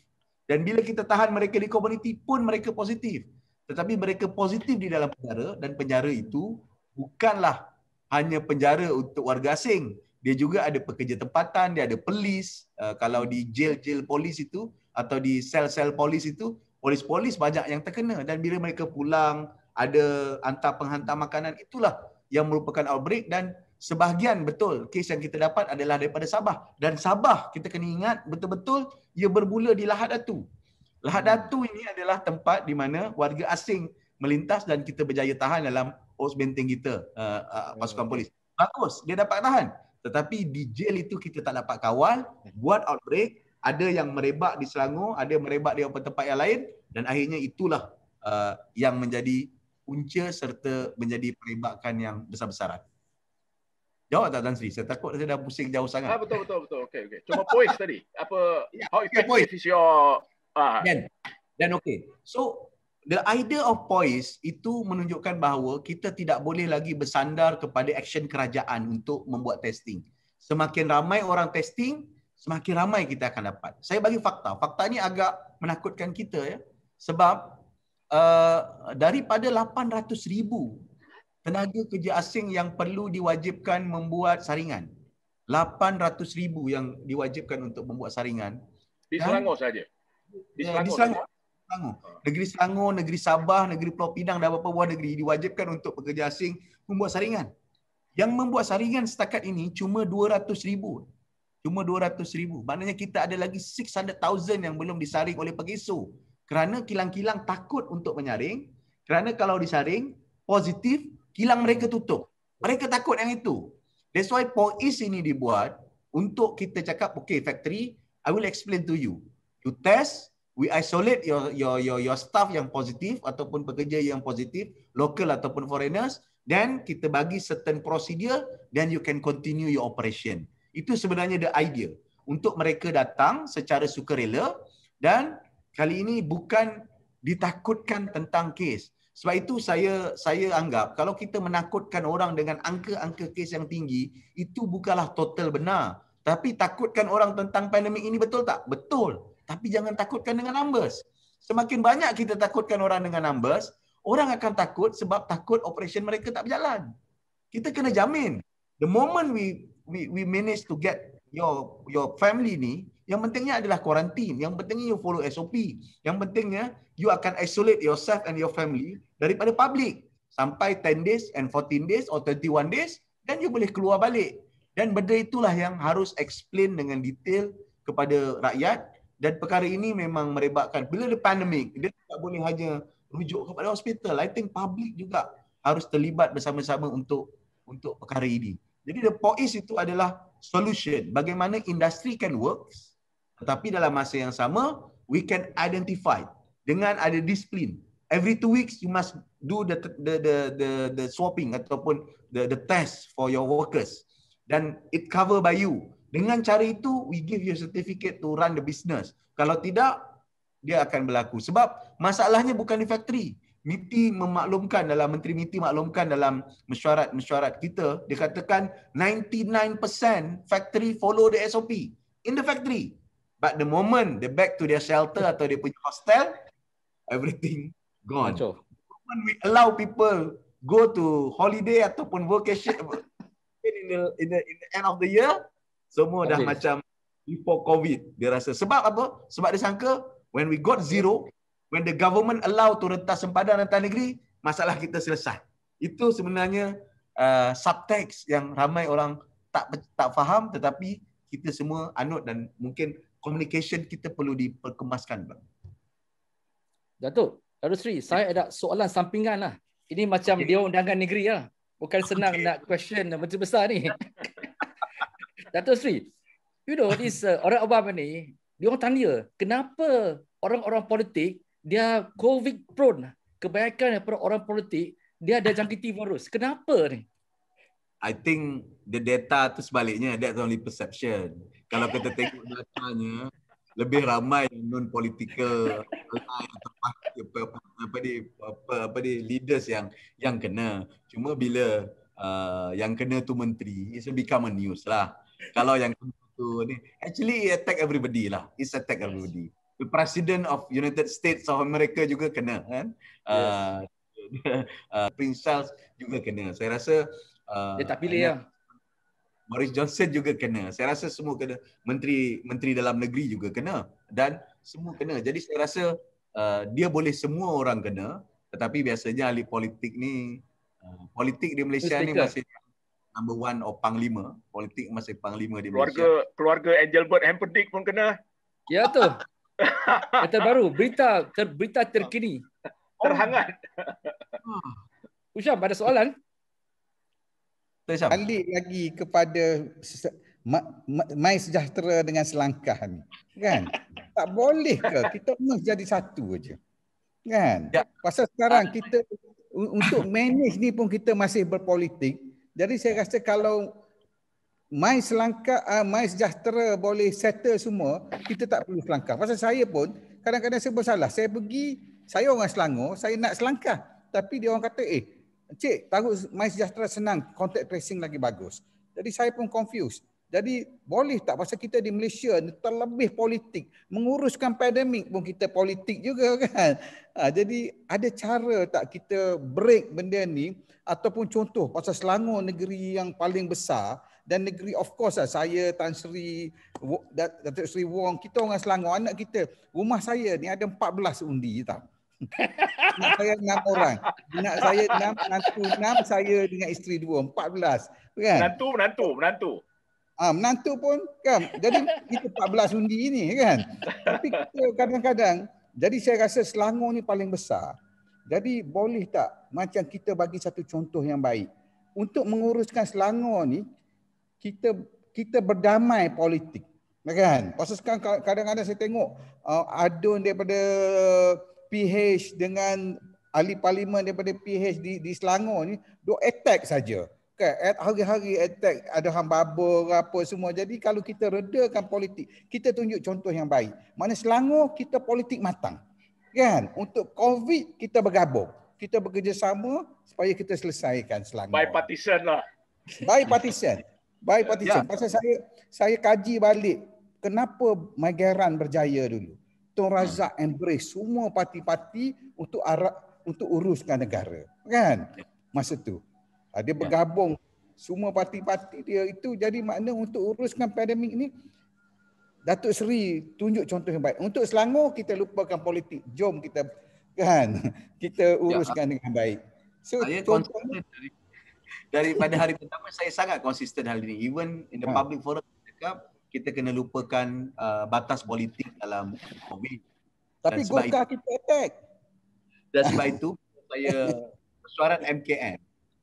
Dan bila kita tahan mereka di komuniti pun mereka positif. Tetapi mereka positif di dalam penjara dan penjara itu bukanlah hanya penjara untuk warga asing. Dia juga ada pekerja tempatan, dia ada polis. Eh, kalau di jail-jail polis itu atau di sel-sel polis itu, polis-polis banyak yang terkena. Dan bila mereka pulang, ada hantar penghantar makanan, itulah yang merupakan outbreak dan sebahagian betul kes yang kita dapat adalah daripada Sabah. Dan Sabah kita kena ingat betul-betul ia bermula di Lahad Datu. Lahad hmm. Datu ini adalah tempat di mana warga asing melintas dan kita berjaya tahan dalam os benteng kita, uh, uh, pasukan polis. Bagus, dia dapat tahan. Tetapi di jail itu kita tak dapat kawal, buat outbreak, ada yang merebak di Selangor, ada merebak di beberapa tempat yang lain dan akhirnya itulah uh, yang menjadi punca serta menjadi perebakan yang besar-besaran. Jawab tak Tan Sri? Saya takut saya dah pusing jauh sangat. Ah, betul, betul, betul. Okay, okay. Cuma point tadi. Apa, ya, how effective yeah, is your... Uh... Ah. Then, then okay. So, the idea of poise itu menunjukkan bahawa kita tidak boleh lagi bersandar kepada action kerajaan untuk membuat testing. Semakin ramai orang testing, semakin ramai kita akan dapat. Saya bagi fakta. Fakta ini agak menakutkan kita. ya. Sebab uh, daripada 800 ribu tenaga kerja asing yang perlu diwajibkan membuat saringan. 800 ribu yang diwajibkan untuk membuat saringan. Di Selangor saja. Di ya, Selangor. Di Selangor. Selangor. Negeri Selangor, Negeri Sabah, Negeri Pulau Pinang dan beberapa buah negeri diwajibkan untuk pekerja asing membuat saringan. Yang membuat saringan setakat ini cuma 200 ribu. Cuma 200 ribu. Maknanya kita ada lagi 600,000 yang belum disaring oleh pengisu. Kerana kilang-kilang takut untuk menyaring. Kerana kalau disaring, positif kilang mereka tutup. Mereka takut yang itu. That's why POIS ini dibuat untuk kita cakap, okay factory, I will explain to you. You test, we isolate your your your your staff yang positif ataupun pekerja yang positif, local ataupun foreigners, then kita bagi certain procedure, then you can continue your operation. Itu sebenarnya the idea. Untuk mereka datang secara sukarela dan kali ini bukan ditakutkan tentang kes. Sebab itu saya saya anggap kalau kita menakutkan orang dengan angka-angka kes yang tinggi, itu bukanlah total benar. Tapi takutkan orang tentang pandemik ini betul tak? Betul. Tapi jangan takutkan dengan numbers. Semakin banyak kita takutkan orang dengan numbers, orang akan takut sebab takut operation mereka tak berjalan. Kita kena jamin. The moment we we we manage to get your your family ni, yang pentingnya adalah quarantine. Yang pentingnya you follow SOP. Yang pentingnya you akan isolate yourself and your family daripada public. Sampai 10 days and 14 days or 21 days. Dan you boleh keluar balik. Dan benda itulah yang harus explain dengan detail kepada rakyat. Dan perkara ini memang merebakkan. Bila ada pandemik, dia tak boleh hanya rujuk kepada hospital. I think public juga harus terlibat bersama-sama untuk untuk perkara ini. Jadi the POIS itu adalah solution. Bagaimana industri can works tetapi dalam masa yang sama, we can identify dengan ada disiplin. Every two weeks, you must do the the the the, the swapping ataupun the the test for your workers. Dan it cover by you. Dengan cara itu, we give you certificate to run the business. Kalau tidak, dia akan berlaku. Sebab masalahnya bukan di factory. MITI memaklumkan dalam Menteri MITI maklumkan dalam mesyuarat-mesyuarat kita dikatakan 99% factory follow the SOP in the factory But the moment they back to their shelter hmm. atau dia punya hostel, everything gone. Macau. The moment we allow people go to holiday ataupun vacation in in the in the end of the year, semua okay. dah macam before COVID. Dia rasa sebab apa? Sebab dia sangka when we got zero, when the government allow to rentas sempadan rentas negeri, masalah kita selesai. Itu sebenarnya uh, subtext yang ramai orang tak tak faham tetapi kita semua anut dan mungkin communication kita perlu diperkemaskan bang. Datuk, Datuk Sri, saya ya. ada soalan sampingan lah. Ini macam okay. dia undangan negeri lah. Bukan senang okay. nak question menteri besar ni. Datuk Sri, you know this uh, orang Obama ni, dia orang tanya, kenapa orang-orang politik dia covid prone? Kebanyakan daripada orang politik dia ada jangkiti virus. Kenapa ni? I think the data tu sebaliknya, that's only perception kalau kita tengok datanya lebih ramai yang non political apa apa di apa apa di leaders yang yang kena cuma bila uh, yang kena tu menteri it's become a news lah kalau yang kena tu ni actually it attack everybody lah it's attack yes. everybody the president of united states of america juga kena kan yes. uh, uh, prince charles juga kena saya rasa uh, dia tak pilih lah Boris Johnson juga kena. Saya rasa semua kena. Menteri Menteri Dalam Negeri juga kena. Dan semua kena. Jadi saya rasa uh, dia boleh semua orang kena. Tetapi biasanya ahli politik ni, uh, politik di Malaysia ni masih number one or panglima. Politik masih panglima di keluarga, Malaysia. Keluarga Engelbert Hempedik pun kena. Ya tu. Kata baru, berita ter, berita terkini. Terhangat. Usyam, ada soalan? Tersyam. balik lagi kepada mai sejahtera dengan selangkah ni kan tak boleh ke kita mesti jadi satu aja kan ya. pasal sekarang kita untuk manage ni pun kita masih berpolitik jadi saya rasa kalau mai selangkah uh, mai sejahtera boleh settle semua kita tak perlu selangkah pasal saya pun kadang-kadang saya bersalah saya pergi saya orang Selangor saya nak selangkah tapi dia orang kata eh Encik, tahu My Sejahtera senang contact tracing lagi bagus. Jadi saya pun confused. Jadi boleh tak pasal kita di Malaysia terlebih politik menguruskan pandemik pun kita politik juga kan. Ha, jadi ada cara tak kita break benda ni ataupun contoh pasal Selangor negeri yang paling besar dan negeri of course lah, saya Tan Sri Datuk Sri Wong kita orang Selangor anak kita rumah saya ni ada 14 undi tak saya enam orang. Anak saya enam, menantu enam, saya dengan isteri dua, empat belas. Kan? Menantu, menantu, menantu. Ah, ha, menantu pun kan. Jadi kita empat belas undi ini kan. Tapi kadang-kadang, jadi saya rasa Selangor ni paling besar. Jadi boleh tak macam kita bagi satu contoh yang baik. Untuk menguruskan Selangor ni, kita kita berdamai politik. Kan? Pasal sekarang kadang-kadang saya tengok uh, adun daripada PH dengan ahli parlimen daripada PH di, di Selangor ni duk attack saja. Kan? Hari-hari attack ada hang babur apa semua. Jadi kalau kita redakan politik, kita tunjuk contoh yang baik. Mana Selangor kita politik matang. Kan? Untuk COVID kita bergabung. Kita bekerjasama supaya kita selesaikan Selangor. partisan lah. Bipartisan. Bipartisan. Ya. Pasal saya saya kaji balik kenapa Megaran berjaya dulu. Tun hmm. Razak ha. embrace semua parti-parti untuk arah, untuk uruskan negara. Kan? Ya. Masa tu. Ha, dia ya. bergabung semua parti-parti dia itu jadi makna untuk uruskan pandemik ni Datuk Seri tunjuk contoh yang baik. Untuk Selangor kita lupakan politik. Jom kita kan kita ya. uruskan ya. dengan baik. So saya konsisten dari, daripada hari pertama saya sangat konsisten hal ini. Even in the ha. public forum kita kena lupakan uh, batas politik dalam COVID. Tapi golkar kita attack. Dan sebab itu saya persuaran MKN.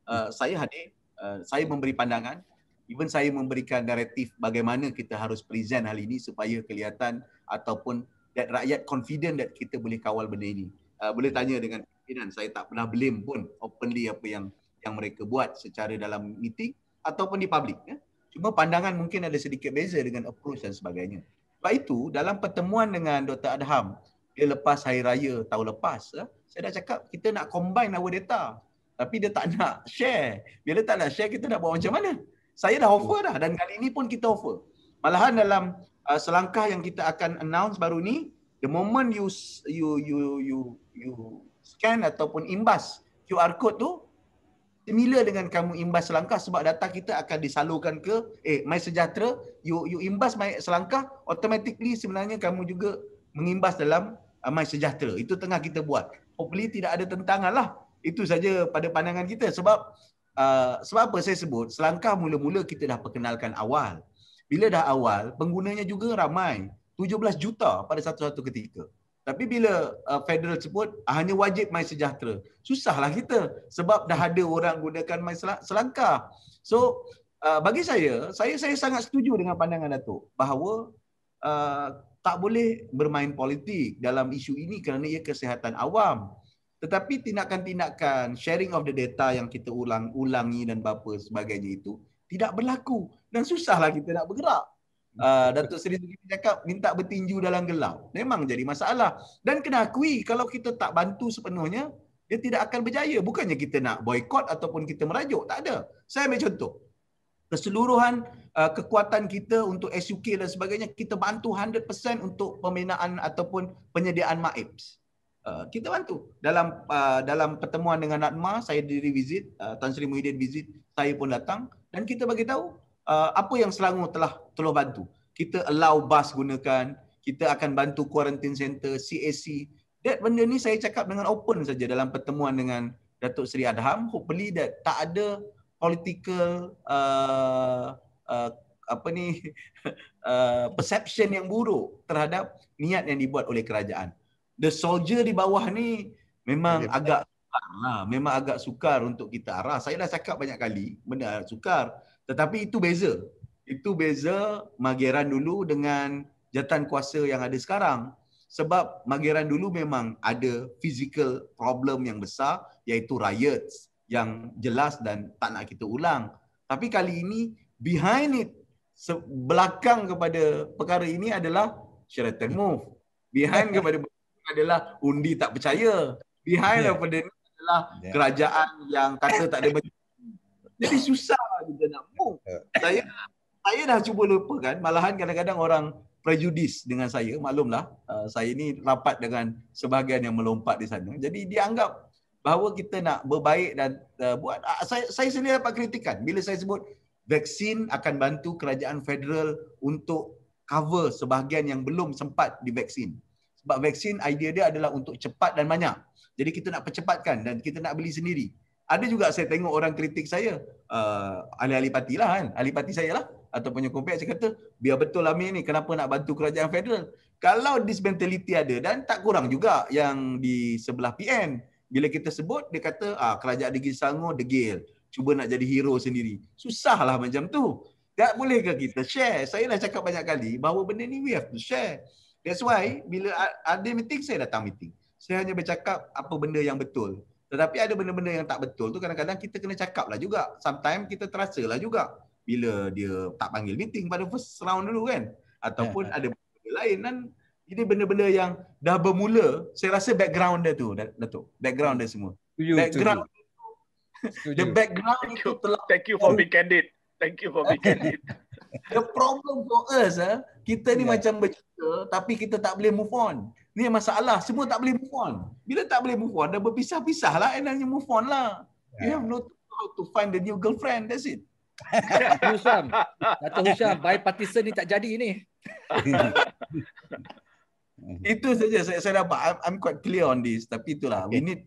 Uh, saya hadir, uh, saya memberi pandangan, even saya memberikan naratif bagaimana kita harus present hal ini supaya kelihatan ataupun that rakyat confident that kita boleh kawal benda ini. Uh, boleh tanya dengan pimpinan, saya tak pernah blame pun openly apa yang yang mereka buat secara dalam meeting ataupun di public. Ya? Cuma pandangan mungkin ada sedikit beza dengan approach dan sebagainya. Sebab itu, dalam pertemuan dengan Dr. Adham, dia lepas Hari Raya tahun lepas, eh, saya dah cakap kita nak combine our data. Tapi dia tak nak share. Bila dia tak nak share, kita nak buat macam mana? Saya dah offer dah dan kali ini pun kita offer. Malahan dalam uh, selangkah yang kita akan announce baru ni, the moment you you you you you scan ataupun imbas QR code tu, Semila dengan kamu imbas selangkah sebab data kita akan disalurkan ke eh my sejahtera you you imbas my selangkah automatically sebenarnya kamu juga mengimbas dalam uh, my sejahtera itu tengah kita buat hopefully tidak ada tentangan lah itu saja pada pandangan kita sebab uh, sebab apa saya sebut selangkah mula-mula kita dah perkenalkan awal bila dah awal penggunanya juga ramai 17 juta pada satu-satu ketika tapi bila uh, federal sebut ah, hanya wajib main sejahtera, susahlah kita sebab dah ada orang gunakan mai selangkah. So uh, bagi saya, saya saya sangat setuju dengan pandangan Datuk bahawa uh, tak boleh bermain politik dalam isu ini kerana ia kesihatan awam. Tetapi tindakan-tindakan sharing of the data yang kita ulang-ulangi dan apa sebagainya itu tidak berlaku dan susahlah kita nak bergerak uh, Datuk Seri Zulkifli cakap minta bertinju dalam gelap. Memang jadi masalah. Dan kena akui kalau kita tak bantu sepenuhnya, dia tidak akan berjaya. Bukannya kita nak boykot ataupun kita merajuk. Tak ada. Saya ambil contoh. Keseluruhan uh, kekuatan kita untuk SUK dan sebagainya, kita bantu 100% untuk pembinaan ataupun penyediaan MAIPS. Uh, ah, kita bantu. Dalam uh, dalam pertemuan dengan NADMA, saya diri visit, uh, Tan Sri Muhyiddin visit, saya pun datang dan kita bagi tahu Uh, apa yang Selangor telah telah bantu. Kita allow bas gunakan, kita akan bantu quarantine center, CAC. That benda ni saya cakap dengan open saja dalam pertemuan dengan Datuk Seri Adham. Hopefully that tak ada political uh, uh, apa ni uh, perception yang buruk terhadap niat yang dibuat oleh kerajaan. The soldier di bawah ni memang agak Ha, memang agak sukar untuk kita arah. Saya dah cakap banyak kali, benar sukar. Tetapi itu beza. Itu beza magheran dulu dengan jatan kuasa yang ada sekarang. Sebab magheran dulu memang ada physical problem yang besar iaitu riots yang jelas dan tak nak kita ulang. Tapi kali ini behind it belakang kepada perkara ini adalah Sheraton Move. Behind kepada adalah undi tak percaya. Behind yeah. kepada ini adalah yeah. kerajaan yang kata tak ada Jadi susah kita nak mung. Ya. Saya saya dah cuba lupa kan. malahan kadang-kadang orang prejudis dengan saya maklumlah uh, saya ni rapat dengan sebahagian yang melompat di sana jadi dianggap bahawa kita nak berbaik dan uh, buat ah, saya saya sendiri dapat kritikan bila saya sebut vaksin akan bantu kerajaan federal untuk cover sebahagian yang belum sempat di vaksin. sebab vaksin idea dia adalah untuk cepat dan banyak jadi kita nak percepatkan dan kita nak beli sendiri ada juga saya tengok orang kritik saya uh, ah, ahli-ahli parti lah kan ahli parti saya lah atau penyokong Saya kata biar betul Amir ni kenapa nak bantu kerajaan federal kalau this ada dan tak kurang juga yang di sebelah PN bila kita sebut dia kata ah kerajaan negeri Selangor degil cuba nak jadi hero sendiri susahlah macam tu tak boleh ke kita share saya dah cakap banyak kali bahawa benda ni we have to share that's why bila ada meeting saya datang meeting saya hanya bercakap apa benda yang betul tetapi ada benda-benda yang tak betul tu kadang-kadang kita kena cakap lah juga. Sometimes kita terasa lah juga bila dia tak panggil meeting pada first round dulu kan. Ataupun yeah. ada benda lain kan. Ini benda-benda yang dah bermula, saya rasa background dia tu, Datuk. Background dia semua. You, background you. The background itu telah Thank you for oh. being candid. Thank you for being candid the problem for us eh, kita ni yeah. macam bercerita tapi kita tak boleh move on. Ni masalah, semua tak boleh move on. Bila tak boleh move on, dah berpisah-pisah lah and then you move on lah. Yeah. You ya. have no how to find the new girlfriend, that's it. Dato' Husham, Dato' By bipartisan ni tak jadi ni. Itu saja saya, saya dapat. I'm, I'm quite clear on this. Tapi itulah, okay. we need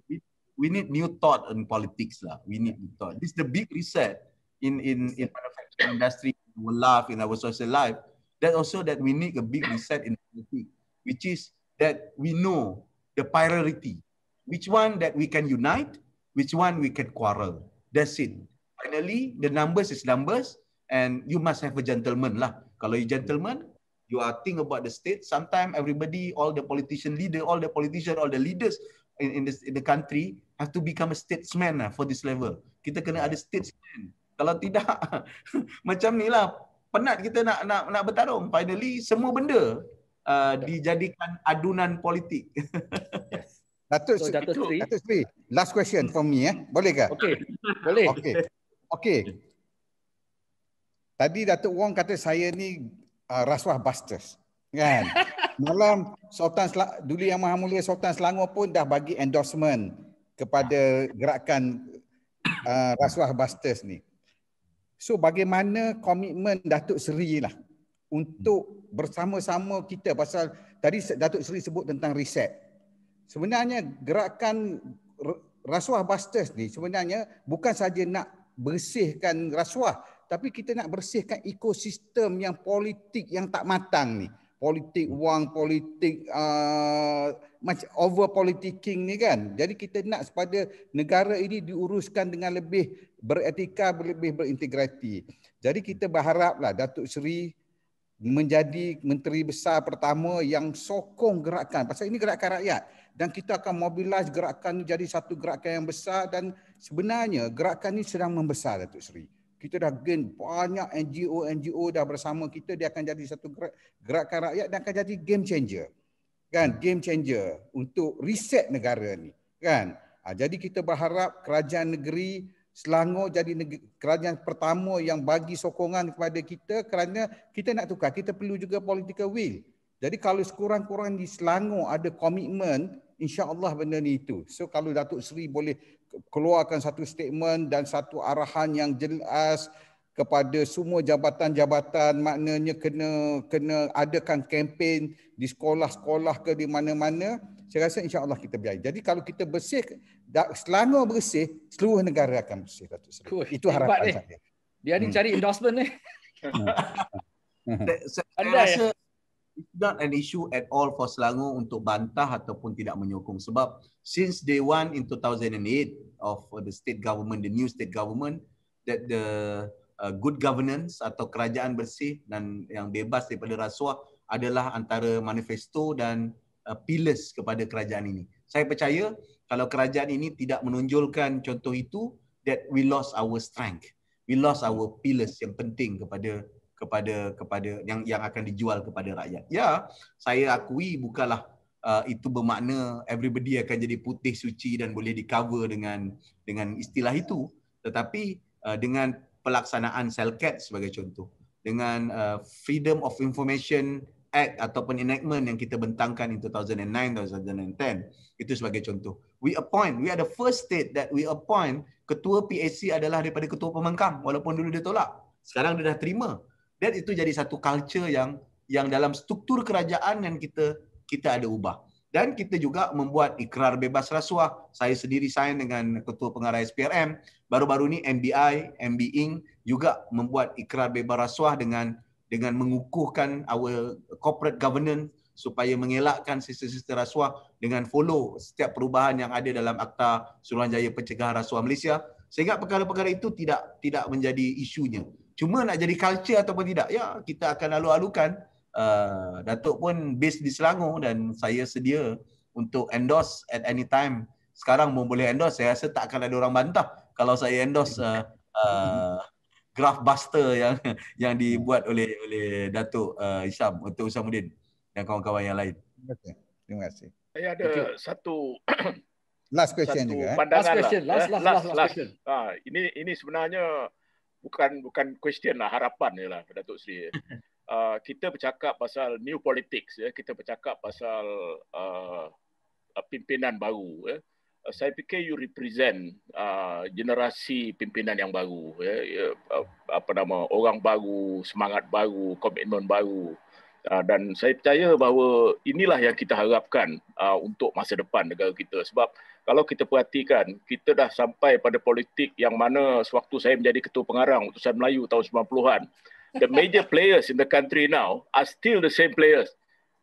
we need new thought on politics lah. We need new thought. This is the big reset in in in manufacturing industry our life, in our social life, that also that we need a big reset in politics, which is that we know the priority, which one that we can unite, which one we can quarrel. That's it. Finally, the numbers is numbers, and you must have a gentleman lah. Kalau you gentleman, you are think about the state. Sometimes everybody, all the politician leader, all the politician, all the leaders in, in, this, in the country have to become a statesman lah for this level. Kita kena ada statesman kalau tidak macam ni lah penat kita nak nak nak bertarung finally semua benda uh, dijadikan adunan politik yes. Datuk, so, Datuk, Sri. Datuk Sri last question for me eh boleh ke okey boleh okey okey tadi Datuk Wong kata saya ni uh, rasuah busters kan malam Sultan Sel- Duli Yang Maha Mulia Sultan Selangor pun dah bagi endorsement kepada gerakan uh, rasuah busters ni So bagaimana komitmen Datuk Seri lah untuk bersama-sama kita pasal tadi Datuk Seri sebut tentang riset. Sebenarnya gerakan rasuah busters ni sebenarnya bukan saja nak bersihkan rasuah tapi kita nak bersihkan ekosistem yang politik yang tak matang ni politik hmm. wang, politik uh, macam uh, over politicking ni kan. Jadi kita nak supaya negara ini diuruskan dengan lebih beretika, lebih berintegriti. Jadi kita berharaplah Datuk Seri menjadi menteri besar pertama yang sokong gerakan. Pasal ini gerakan rakyat dan kita akan mobilize gerakan jadi satu gerakan yang besar dan sebenarnya gerakan ini sedang membesar Datuk Seri kita dah gain banyak NGO NGO dah bersama kita dia akan jadi satu gerak, gerakan rakyat dan akan jadi game changer kan game changer untuk reset negara ni kan ha, jadi kita berharap kerajaan negeri Selangor jadi negeri, kerajaan pertama yang bagi sokongan kepada kita kerana kita nak tukar kita perlu juga political will jadi kalau sekurang-kurang di Selangor ada komitmen insyaallah benda ni itu so kalau Datuk Seri boleh keluarkan satu statement dan satu arahan yang jelas kepada semua jabatan-jabatan maknanya kena kena adakan kempen di sekolah-sekolah ke di mana-mana saya rasa insya-Allah kita berjaya. Jadi kalau kita bersih Selangor bersih seluruh negara akan bersih Datuk Seri. Cool. Itu harapan saya. Dia ni hmm. cari endorsement ni. saya Anda rasa ya? an issue at all for Selangor untuk bantah ataupun tidak menyokong sebab since day one in 2008 of the state government, the new state government, that the uh, good governance atau kerajaan bersih dan yang bebas daripada rasuah adalah antara manifesto dan uh, pilus kepada kerajaan ini. Saya percaya kalau kerajaan ini tidak menonjolkan contoh itu, that we lost our strength, we lost our pilus yang penting kepada kepada kepada yang yang akan dijual kepada rakyat. Ya, saya akui bukalah Uh, itu bermakna everybody akan jadi putih suci dan boleh dicover dengan dengan istilah itu tetapi uh, dengan pelaksanaan selcat sebagai contoh dengan uh, freedom of information act ataupun enactment yang kita bentangkan in 2009 2010 itu sebagai contoh we appoint we are the first state that we appoint ketua PAC adalah daripada ketua pemangkang walaupun dulu dia tolak sekarang dia dah terima dan itu jadi satu culture yang yang dalam struktur kerajaan yang kita kita ada ubah. Dan kita juga membuat ikrar bebas rasuah. Saya sendiri sign dengan Ketua Pengarah SPRM. Baru-baru ini MBI, MB Inc. juga membuat ikrar bebas rasuah dengan dengan mengukuhkan our corporate governance supaya mengelakkan sisi-sisi rasuah dengan follow setiap perubahan yang ada dalam Akta Suruhanjaya Pencegahan Rasuah Malaysia. Sehingga perkara-perkara itu tidak tidak menjadi isunya. Cuma nak jadi culture ataupun tidak, ya kita akan alu-alukan uh, Datuk pun based di Selangor dan saya sedia untuk endorse at any time. Sekarang pun boleh endorse. Saya rasa tak akan ada orang bantah kalau saya endorse uh, uh, graph buster yang yang dibuat oleh oleh Datuk uh, Isham untuk Usamuddin dan kawan-kawan yang lain. Terima kasih. Saya ada okay. satu last question satu juga. Eh. Pandangan last question, lah. last, eh. last, last, last, last, question. Ha, ini ini sebenarnya bukan bukan question lah harapan je lah Datuk Sri. Eh. uh, kita bercakap pasal new politics ya kita bercakap pasal uh, pimpinan baru ya saya fikir you represent uh, generasi pimpinan yang baru ya, ya apa nama orang baru semangat baru komitmen baru uh, dan saya percaya bahawa inilah yang kita harapkan uh, untuk masa depan negara kita sebab kalau kita perhatikan kita dah sampai pada politik yang mana sewaktu saya menjadi ketua pengarang utusan Melayu tahun 90-an the major players in the country now are still the same players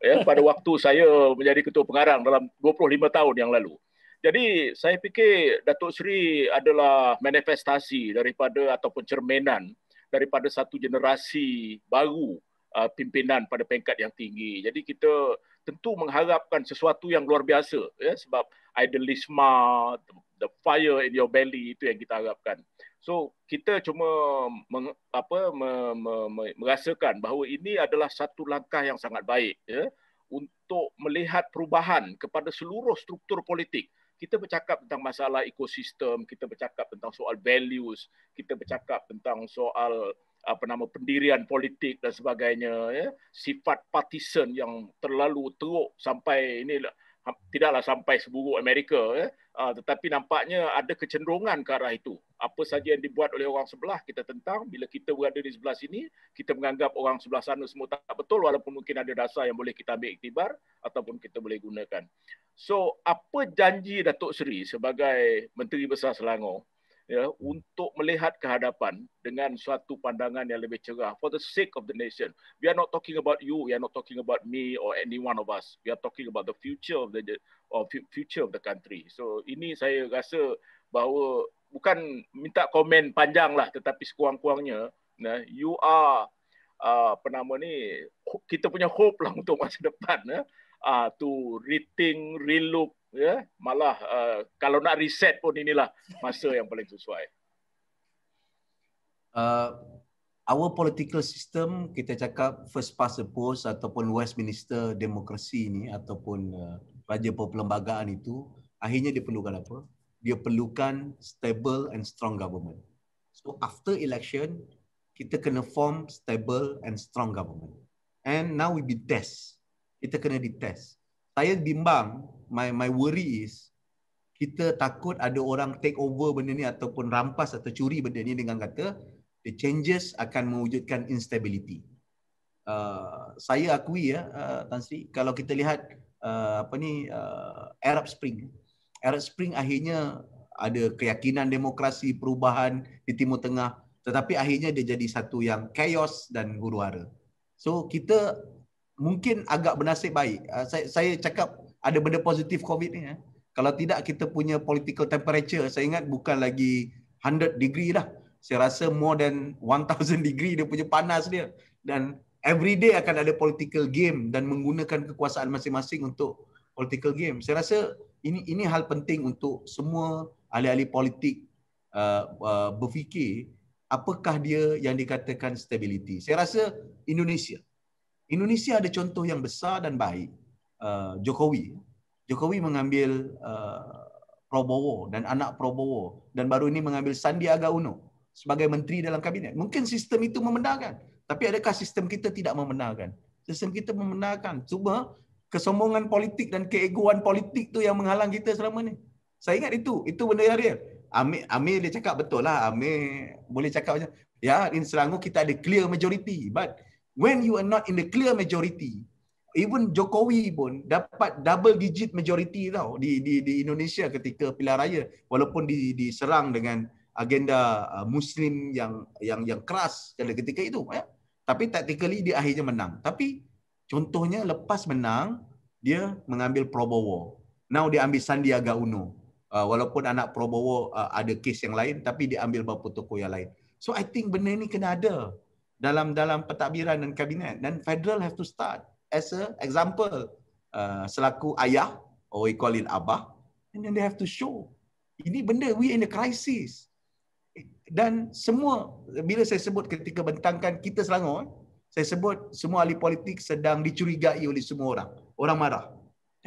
ya pada waktu saya menjadi ketua pengarang dalam 25 tahun yang lalu. Jadi saya fikir Datuk Seri adalah manifestasi daripada ataupun cerminan daripada satu generasi baru uh, pimpinan pada pengkat yang tinggi. Jadi kita tentu mengharapkan sesuatu yang luar biasa ya sebab idealisme the fire in your belly itu yang kita harapkan. So kita cuma meng, apa me, me, me, merasakan bahawa ini adalah satu langkah yang sangat baik ya untuk melihat perubahan kepada seluruh struktur politik. Kita bercakap tentang masalah ekosistem, kita bercakap tentang soal values, kita bercakap tentang soal apa nama pendirian politik dan sebagainya ya, sifat partisan yang terlalu teruk sampai inilah tidaklah sampai seburuk Amerika eh? uh, tetapi nampaknya ada kecenderungan ke arah itu apa saja yang dibuat oleh orang sebelah kita tentang bila kita berada di sebelah sini kita menganggap orang sebelah sana semua tak betul walaupun mungkin ada dasar yang boleh kita ambil iktibar ataupun kita boleh gunakan so apa janji Datuk Seri sebagai menteri besar Selangor ya untuk melihat ke hadapan dengan suatu pandangan yang lebih cerah for the sake of the nation we are not talking about you we are not talking about me or any one of us we are talking about the future of the of future of the country so ini saya rasa bahawa bukan minta komen panjang lah, tetapi sekurang-kurangnya nah ya, you are uh, apa nama ni kita punya hope lah untuk masa depan Nah, ya, uh, to rethink relook ya yeah? malah uh, kalau nak reset pun inilah masa yang paling sesuai uh, our political system kita cakap first past the post ataupun westminster demokrasi ini ataupun uh, raja perlembagaan itu akhirnya diperlukan apa dia perlukan stable and strong government so after election kita kena form stable and strong government and now we be test kita kena di test saya bimbang my my worry is kita takut ada orang take over benda ni ataupun rampas atau curi benda ni dengan kata the changes akan mewujudkan instability. Uh, saya akui ya uh, Tan Sri kalau kita lihat uh, apa ni uh, Arab Spring. Arab Spring akhirnya ada keyakinan demokrasi perubahan di Timur Tengah tetapi akhirnya dia jadi satu yang chaos dan huru-hara. So kita mungkin agak bernasib baik. Uh, saya saya cakap ada benda positif COVID ni. Eh. Kalau tidak kita punya political temperature, saya ingat bukan lagi 100 degree lah. Saya rasa more than 1000 degree dia punya panas dia. Dan every day akan ada political game dan menggunakan kekuasaan masing-masing untuk political game. Saya rasa ini ini hal penting untuk semua ahli-ahli politik uh, uh, berfikir apakah dia yang dikatakan stability. Saya rasa Indonesia. Indonesia ada contoh yang besar dan baik. Uh, Jokowi. Jokowi mengambil uh, Prabowo dan anak Prabowo dan baru ini mengambil Sandiaga Uno sebagai menteri dalam kabinet. Mungkin sistem itu membenarkan. Tapi adakah sistem kita tidak membenarkan? Sistem kita membenarkan. Cuma kesombongan politik dan keegoan politik tu yang menghalang kita selama ni. Saya ingat itu. Itu benda yang real. Amir, Amir dia cakap betul lah. Amir boleh cakap macam, ya in Selangor kita ada clear majority. But when you are not in the clear majority, even Jokowi pun dapat double digit majority tau di di di Indonesia ketika pilihan raya walaupun di diserang dengan agenda uh, muslim yang yang yang keras pada ketika itu ya tapi tactically dia akhirnya menang tapi contohnya lepas menang dia mengambil Probowo, now dia ambil Sandiaga Uno uh, walaupun anak Probowo uh, ada kes yang lain tapi dia ambil beberapa tokoh yang lain so i think benda ni kena ada dalam dalam pentadbiran dan kabinet dan federal have to start as a example uh, selaku ayah or we call it abah and then they have to show ini benda we in a crisis dan semua bila saya sebut ketika bentangkan kita Selangor eh, saya sebut semua ahli politik sedang dicurigai oleh semua orang orang marah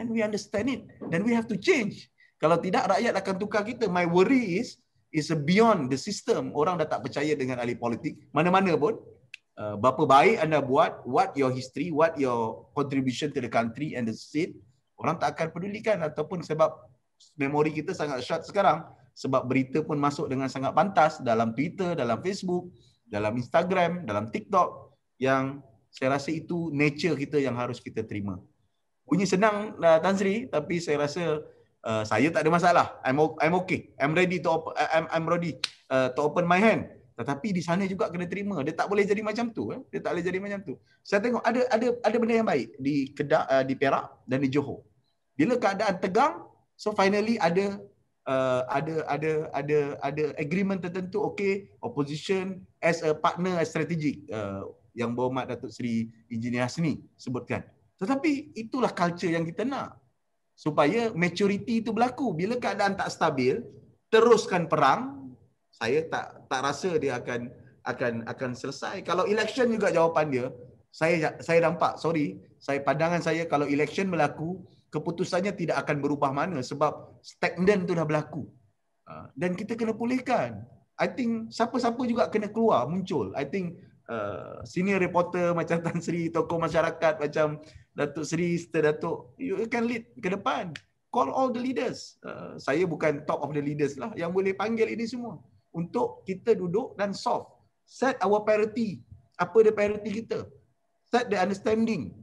and we understand it then we have to change kalau tidak rakyat akan tukar kita my worry is is beyond the system orang dah tak percaya dengan ahli politik mana-mana pun Uh, berapa baik anda buat, what your history, what your contribution to the country and the state, orang tak akan pedulikan ataupun sebab memori kita sangat short sekarang sebab berita pun masuk dengan sangat pantas dalam Twitter, dalam Facebook, dalam Instagram, dalam TikTok yang saya rasa itu nature kita yang harus kita terima. Bunyi senang lah Tan Sri tapi saya rasa uh, saya tak ada masalah. I'm I'm okay. I'm ready to op- I'm I'm ready uh, to open my hand tetapi di sana juga kena terima dia tak boleh jadi macam tu eh? dia tak boleh jadi macam tu saya tengok ada ada ada benda yang baik di Kedah uh, di Perak dan di Johor bila keadaan tegang so finally ada uh, ada ada ada ada agreement tertentu okey opposition as a partner as strategic uh, yang berhormat Datuk Seri Engineer Hasni sebutkan tetapi itulah culture yang kita nak supaya maturity itu berlaku bila keadaan tak stabil teruskan perang saya tak tak rasa dia akan akan akan selesai. Kalau election juga jawapan dia, saya saya nampak sorry, saya pandangan saya kalau election berlaku, keputusannya tidak akan berubah mana sebab stagnan tu dah berlaku. Ha, dan kita kena pulihkan. I think siapa-siapa juga kena keluar muncul. I think uh, senior reporter macam Tan Sri, tokoh masyarakat macam Datuk Seri, Sister Datuk, you can lead ke depan. Call all the leaders. Uh, saya bukan top of the leaders lah yang boleh panggil ini semua untuk kita duduk dan solve. Set our priority. Apa the priority kita? Set the understanding.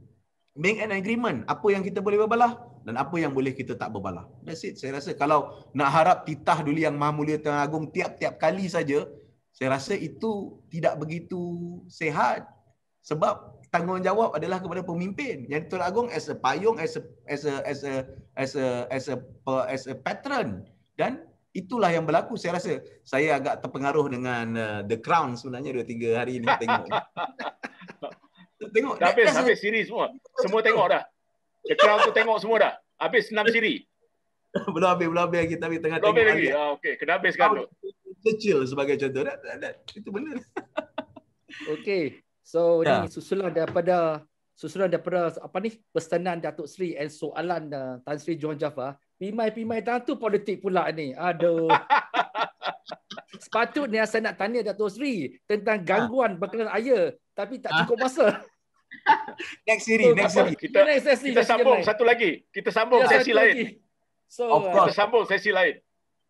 Make an agreement. Apa yang kita boleh berbalah dan apa yang boleh kita tak berbalah. That's it. Saya rasa kalau nak harap titah dulu yang Maha Mulia Tuan Agung tiap-tiap kali saja, saya rasa itu tidak begitu sehat. Sebab tanggungjawab adalah kepada pemimpin. Yang Tuan agung as a payung, as as as as as a, as as a patron. Dan itulah yang berlaku saya rasa saya agak terpengaruh dengan uh, the crown sebenarnya dua tiga hari ini tengok tengok dah habis habis siri semua semua tengok dah the crown tu tengok semua dah habis enam siri belum habis belum habis lagi tapi tengah belum tengok lagi ah, okey kena habis kan kecil sebagai contoh dah, dah, dah. itu benar okey so ya. ni susulan daripada susulan daripada apa ni pesanan Datuk Sri and soalan uh, Tan Sri Johan Jaffa Pimai-pimai tu politik pula ni. Aduh. Sepatutnya saya nak tanya Dato' Sri tentang ha. gangguan ha. berkenaan ayah tapi tak ha. cukup masa. next series, so, next series. Kita, next sesi, kita sambung lain. satu lagi. Kita sambung ya, sesi lain. Lagi. So, uh, kita sambung sesi lain.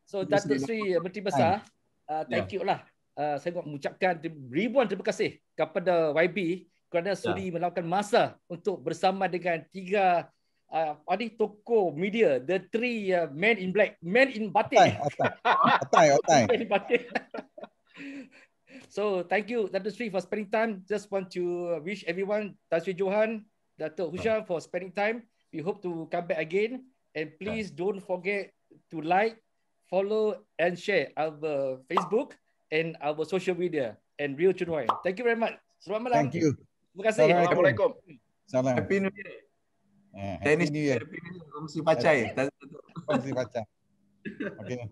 So, Dato' Sri, Menteri Besar, uh, thank yeah. you lah. Uh, saya nak mengucapkan ribuan terima kasih kepada YB kerana ya. sudi yeah. melakukan masa untuk bersama dengan tiga uh, adik toko media the three uh, men in black men in batik atai atai men in batik so thank you Datu Sri for spending time just want to wish everyone Datu Sri Johan Datu Husham for spending time we hope to come back again and please don't forget to like follow and share our Facebook and our social media and Real Chun Thank you very much. Selamat malam. Thank you. Terima kasih. Assalamualaikum. Assalamualaikum. Happy New Year. Yeah, Happy New Year. pacai. Lah, kongsi pacai. Okay.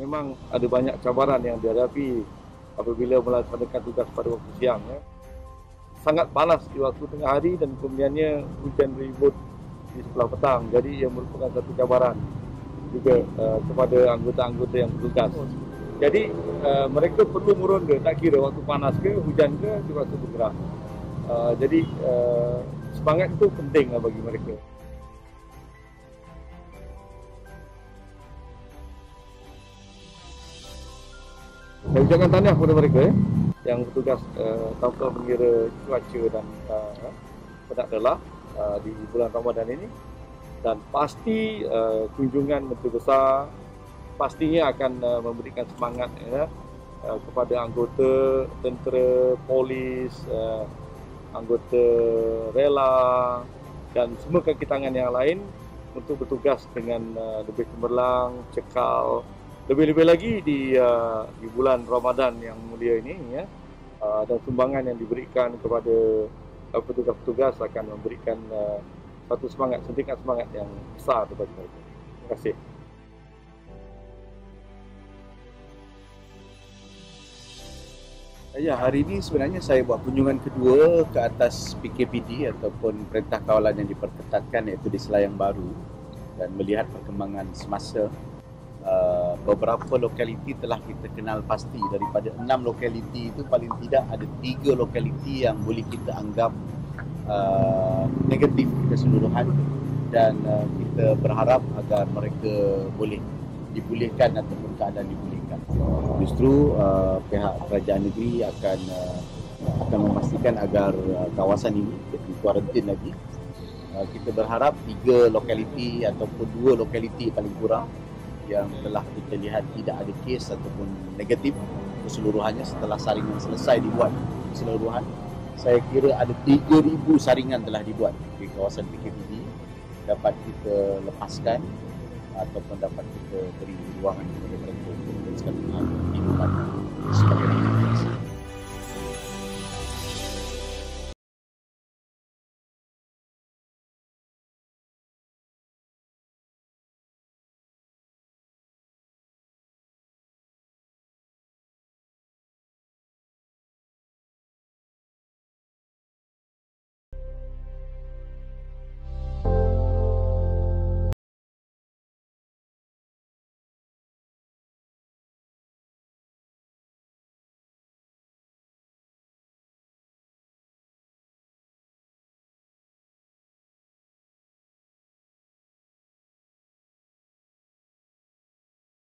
Memang ada banyak cabaran yang dihadapi apabila melaksanakan tugas pada waktu siang. Ya sangat panas di waktu tengah hari dan kemudiannya hujan ribut di sebelah petang. Jadi ia merupakan satu cabaran juga uh, kepada anggota-anggota yang bertugas. Jadi uh, mereka perlu meronda tak kira waktu panas ke, hujan ke, di waktu bergerak. Uh, jadi uh, semangat itu penting lah bagi mereka. Saya ucapkan tahniah kepada mereka. Eh yang bertugas uh, eh, tahukah mengira cuaca dan uh, eh, penat lelah uh, eh, di bulan Ramadan ini dan pasti uh, kunjungan Menteri Besar pastinya akan uh, memberikan semangat ya, uh, kepada anggota tentera, polis, uh, anggota rela dan semua kaki tangan yang lain untuk bertugas dengan uh, lebih cemerlang, cekal, lebih-lebih lagi di uh, di bulan Ramadan yang mulia ini ya uh, dan sumbangan yang diberikan kepada uh, petugas-petugas akan memberikan uh, satu semangat sentikan semangat yang besar kepada mereka. Terima kasih. Ya, hari ini sebenarnya saya buat kunjungan kedua ke atas PKPD ataupun Perintah Kawalan yang diperketatkan iaitu di Selayang Baru dan melihat perkembangan semasa Uh, beberapa lokaliti telah kita kenal pasti daripada enam lokaliti itu paling tidak ada tiga lokaliti yang boleh kita anggap uh, negatif keseluruhan dan uh, kita berharap agar mereka boleh dipulihkan ataupun keadaan dipulihkan. Justru uh, pihak kerajaan negeri akan uh, akan memastikan agar uh, kawasan ini di kuarantin lagi. Uh, kita berharap tiga lokaliti ataupun dua lokaliti paling kurang yang telah kita lihat tidak ada kes ataupun negatif keseluruhannya setelah saringan selesai dibuat keseluruhan saya kira ada 3000 saringan telah dibuat di kawasan ini dapat kita lepaskan ataupun dapat kita beri ruangan kepada mereka untuk meneruskan hidupan sebagai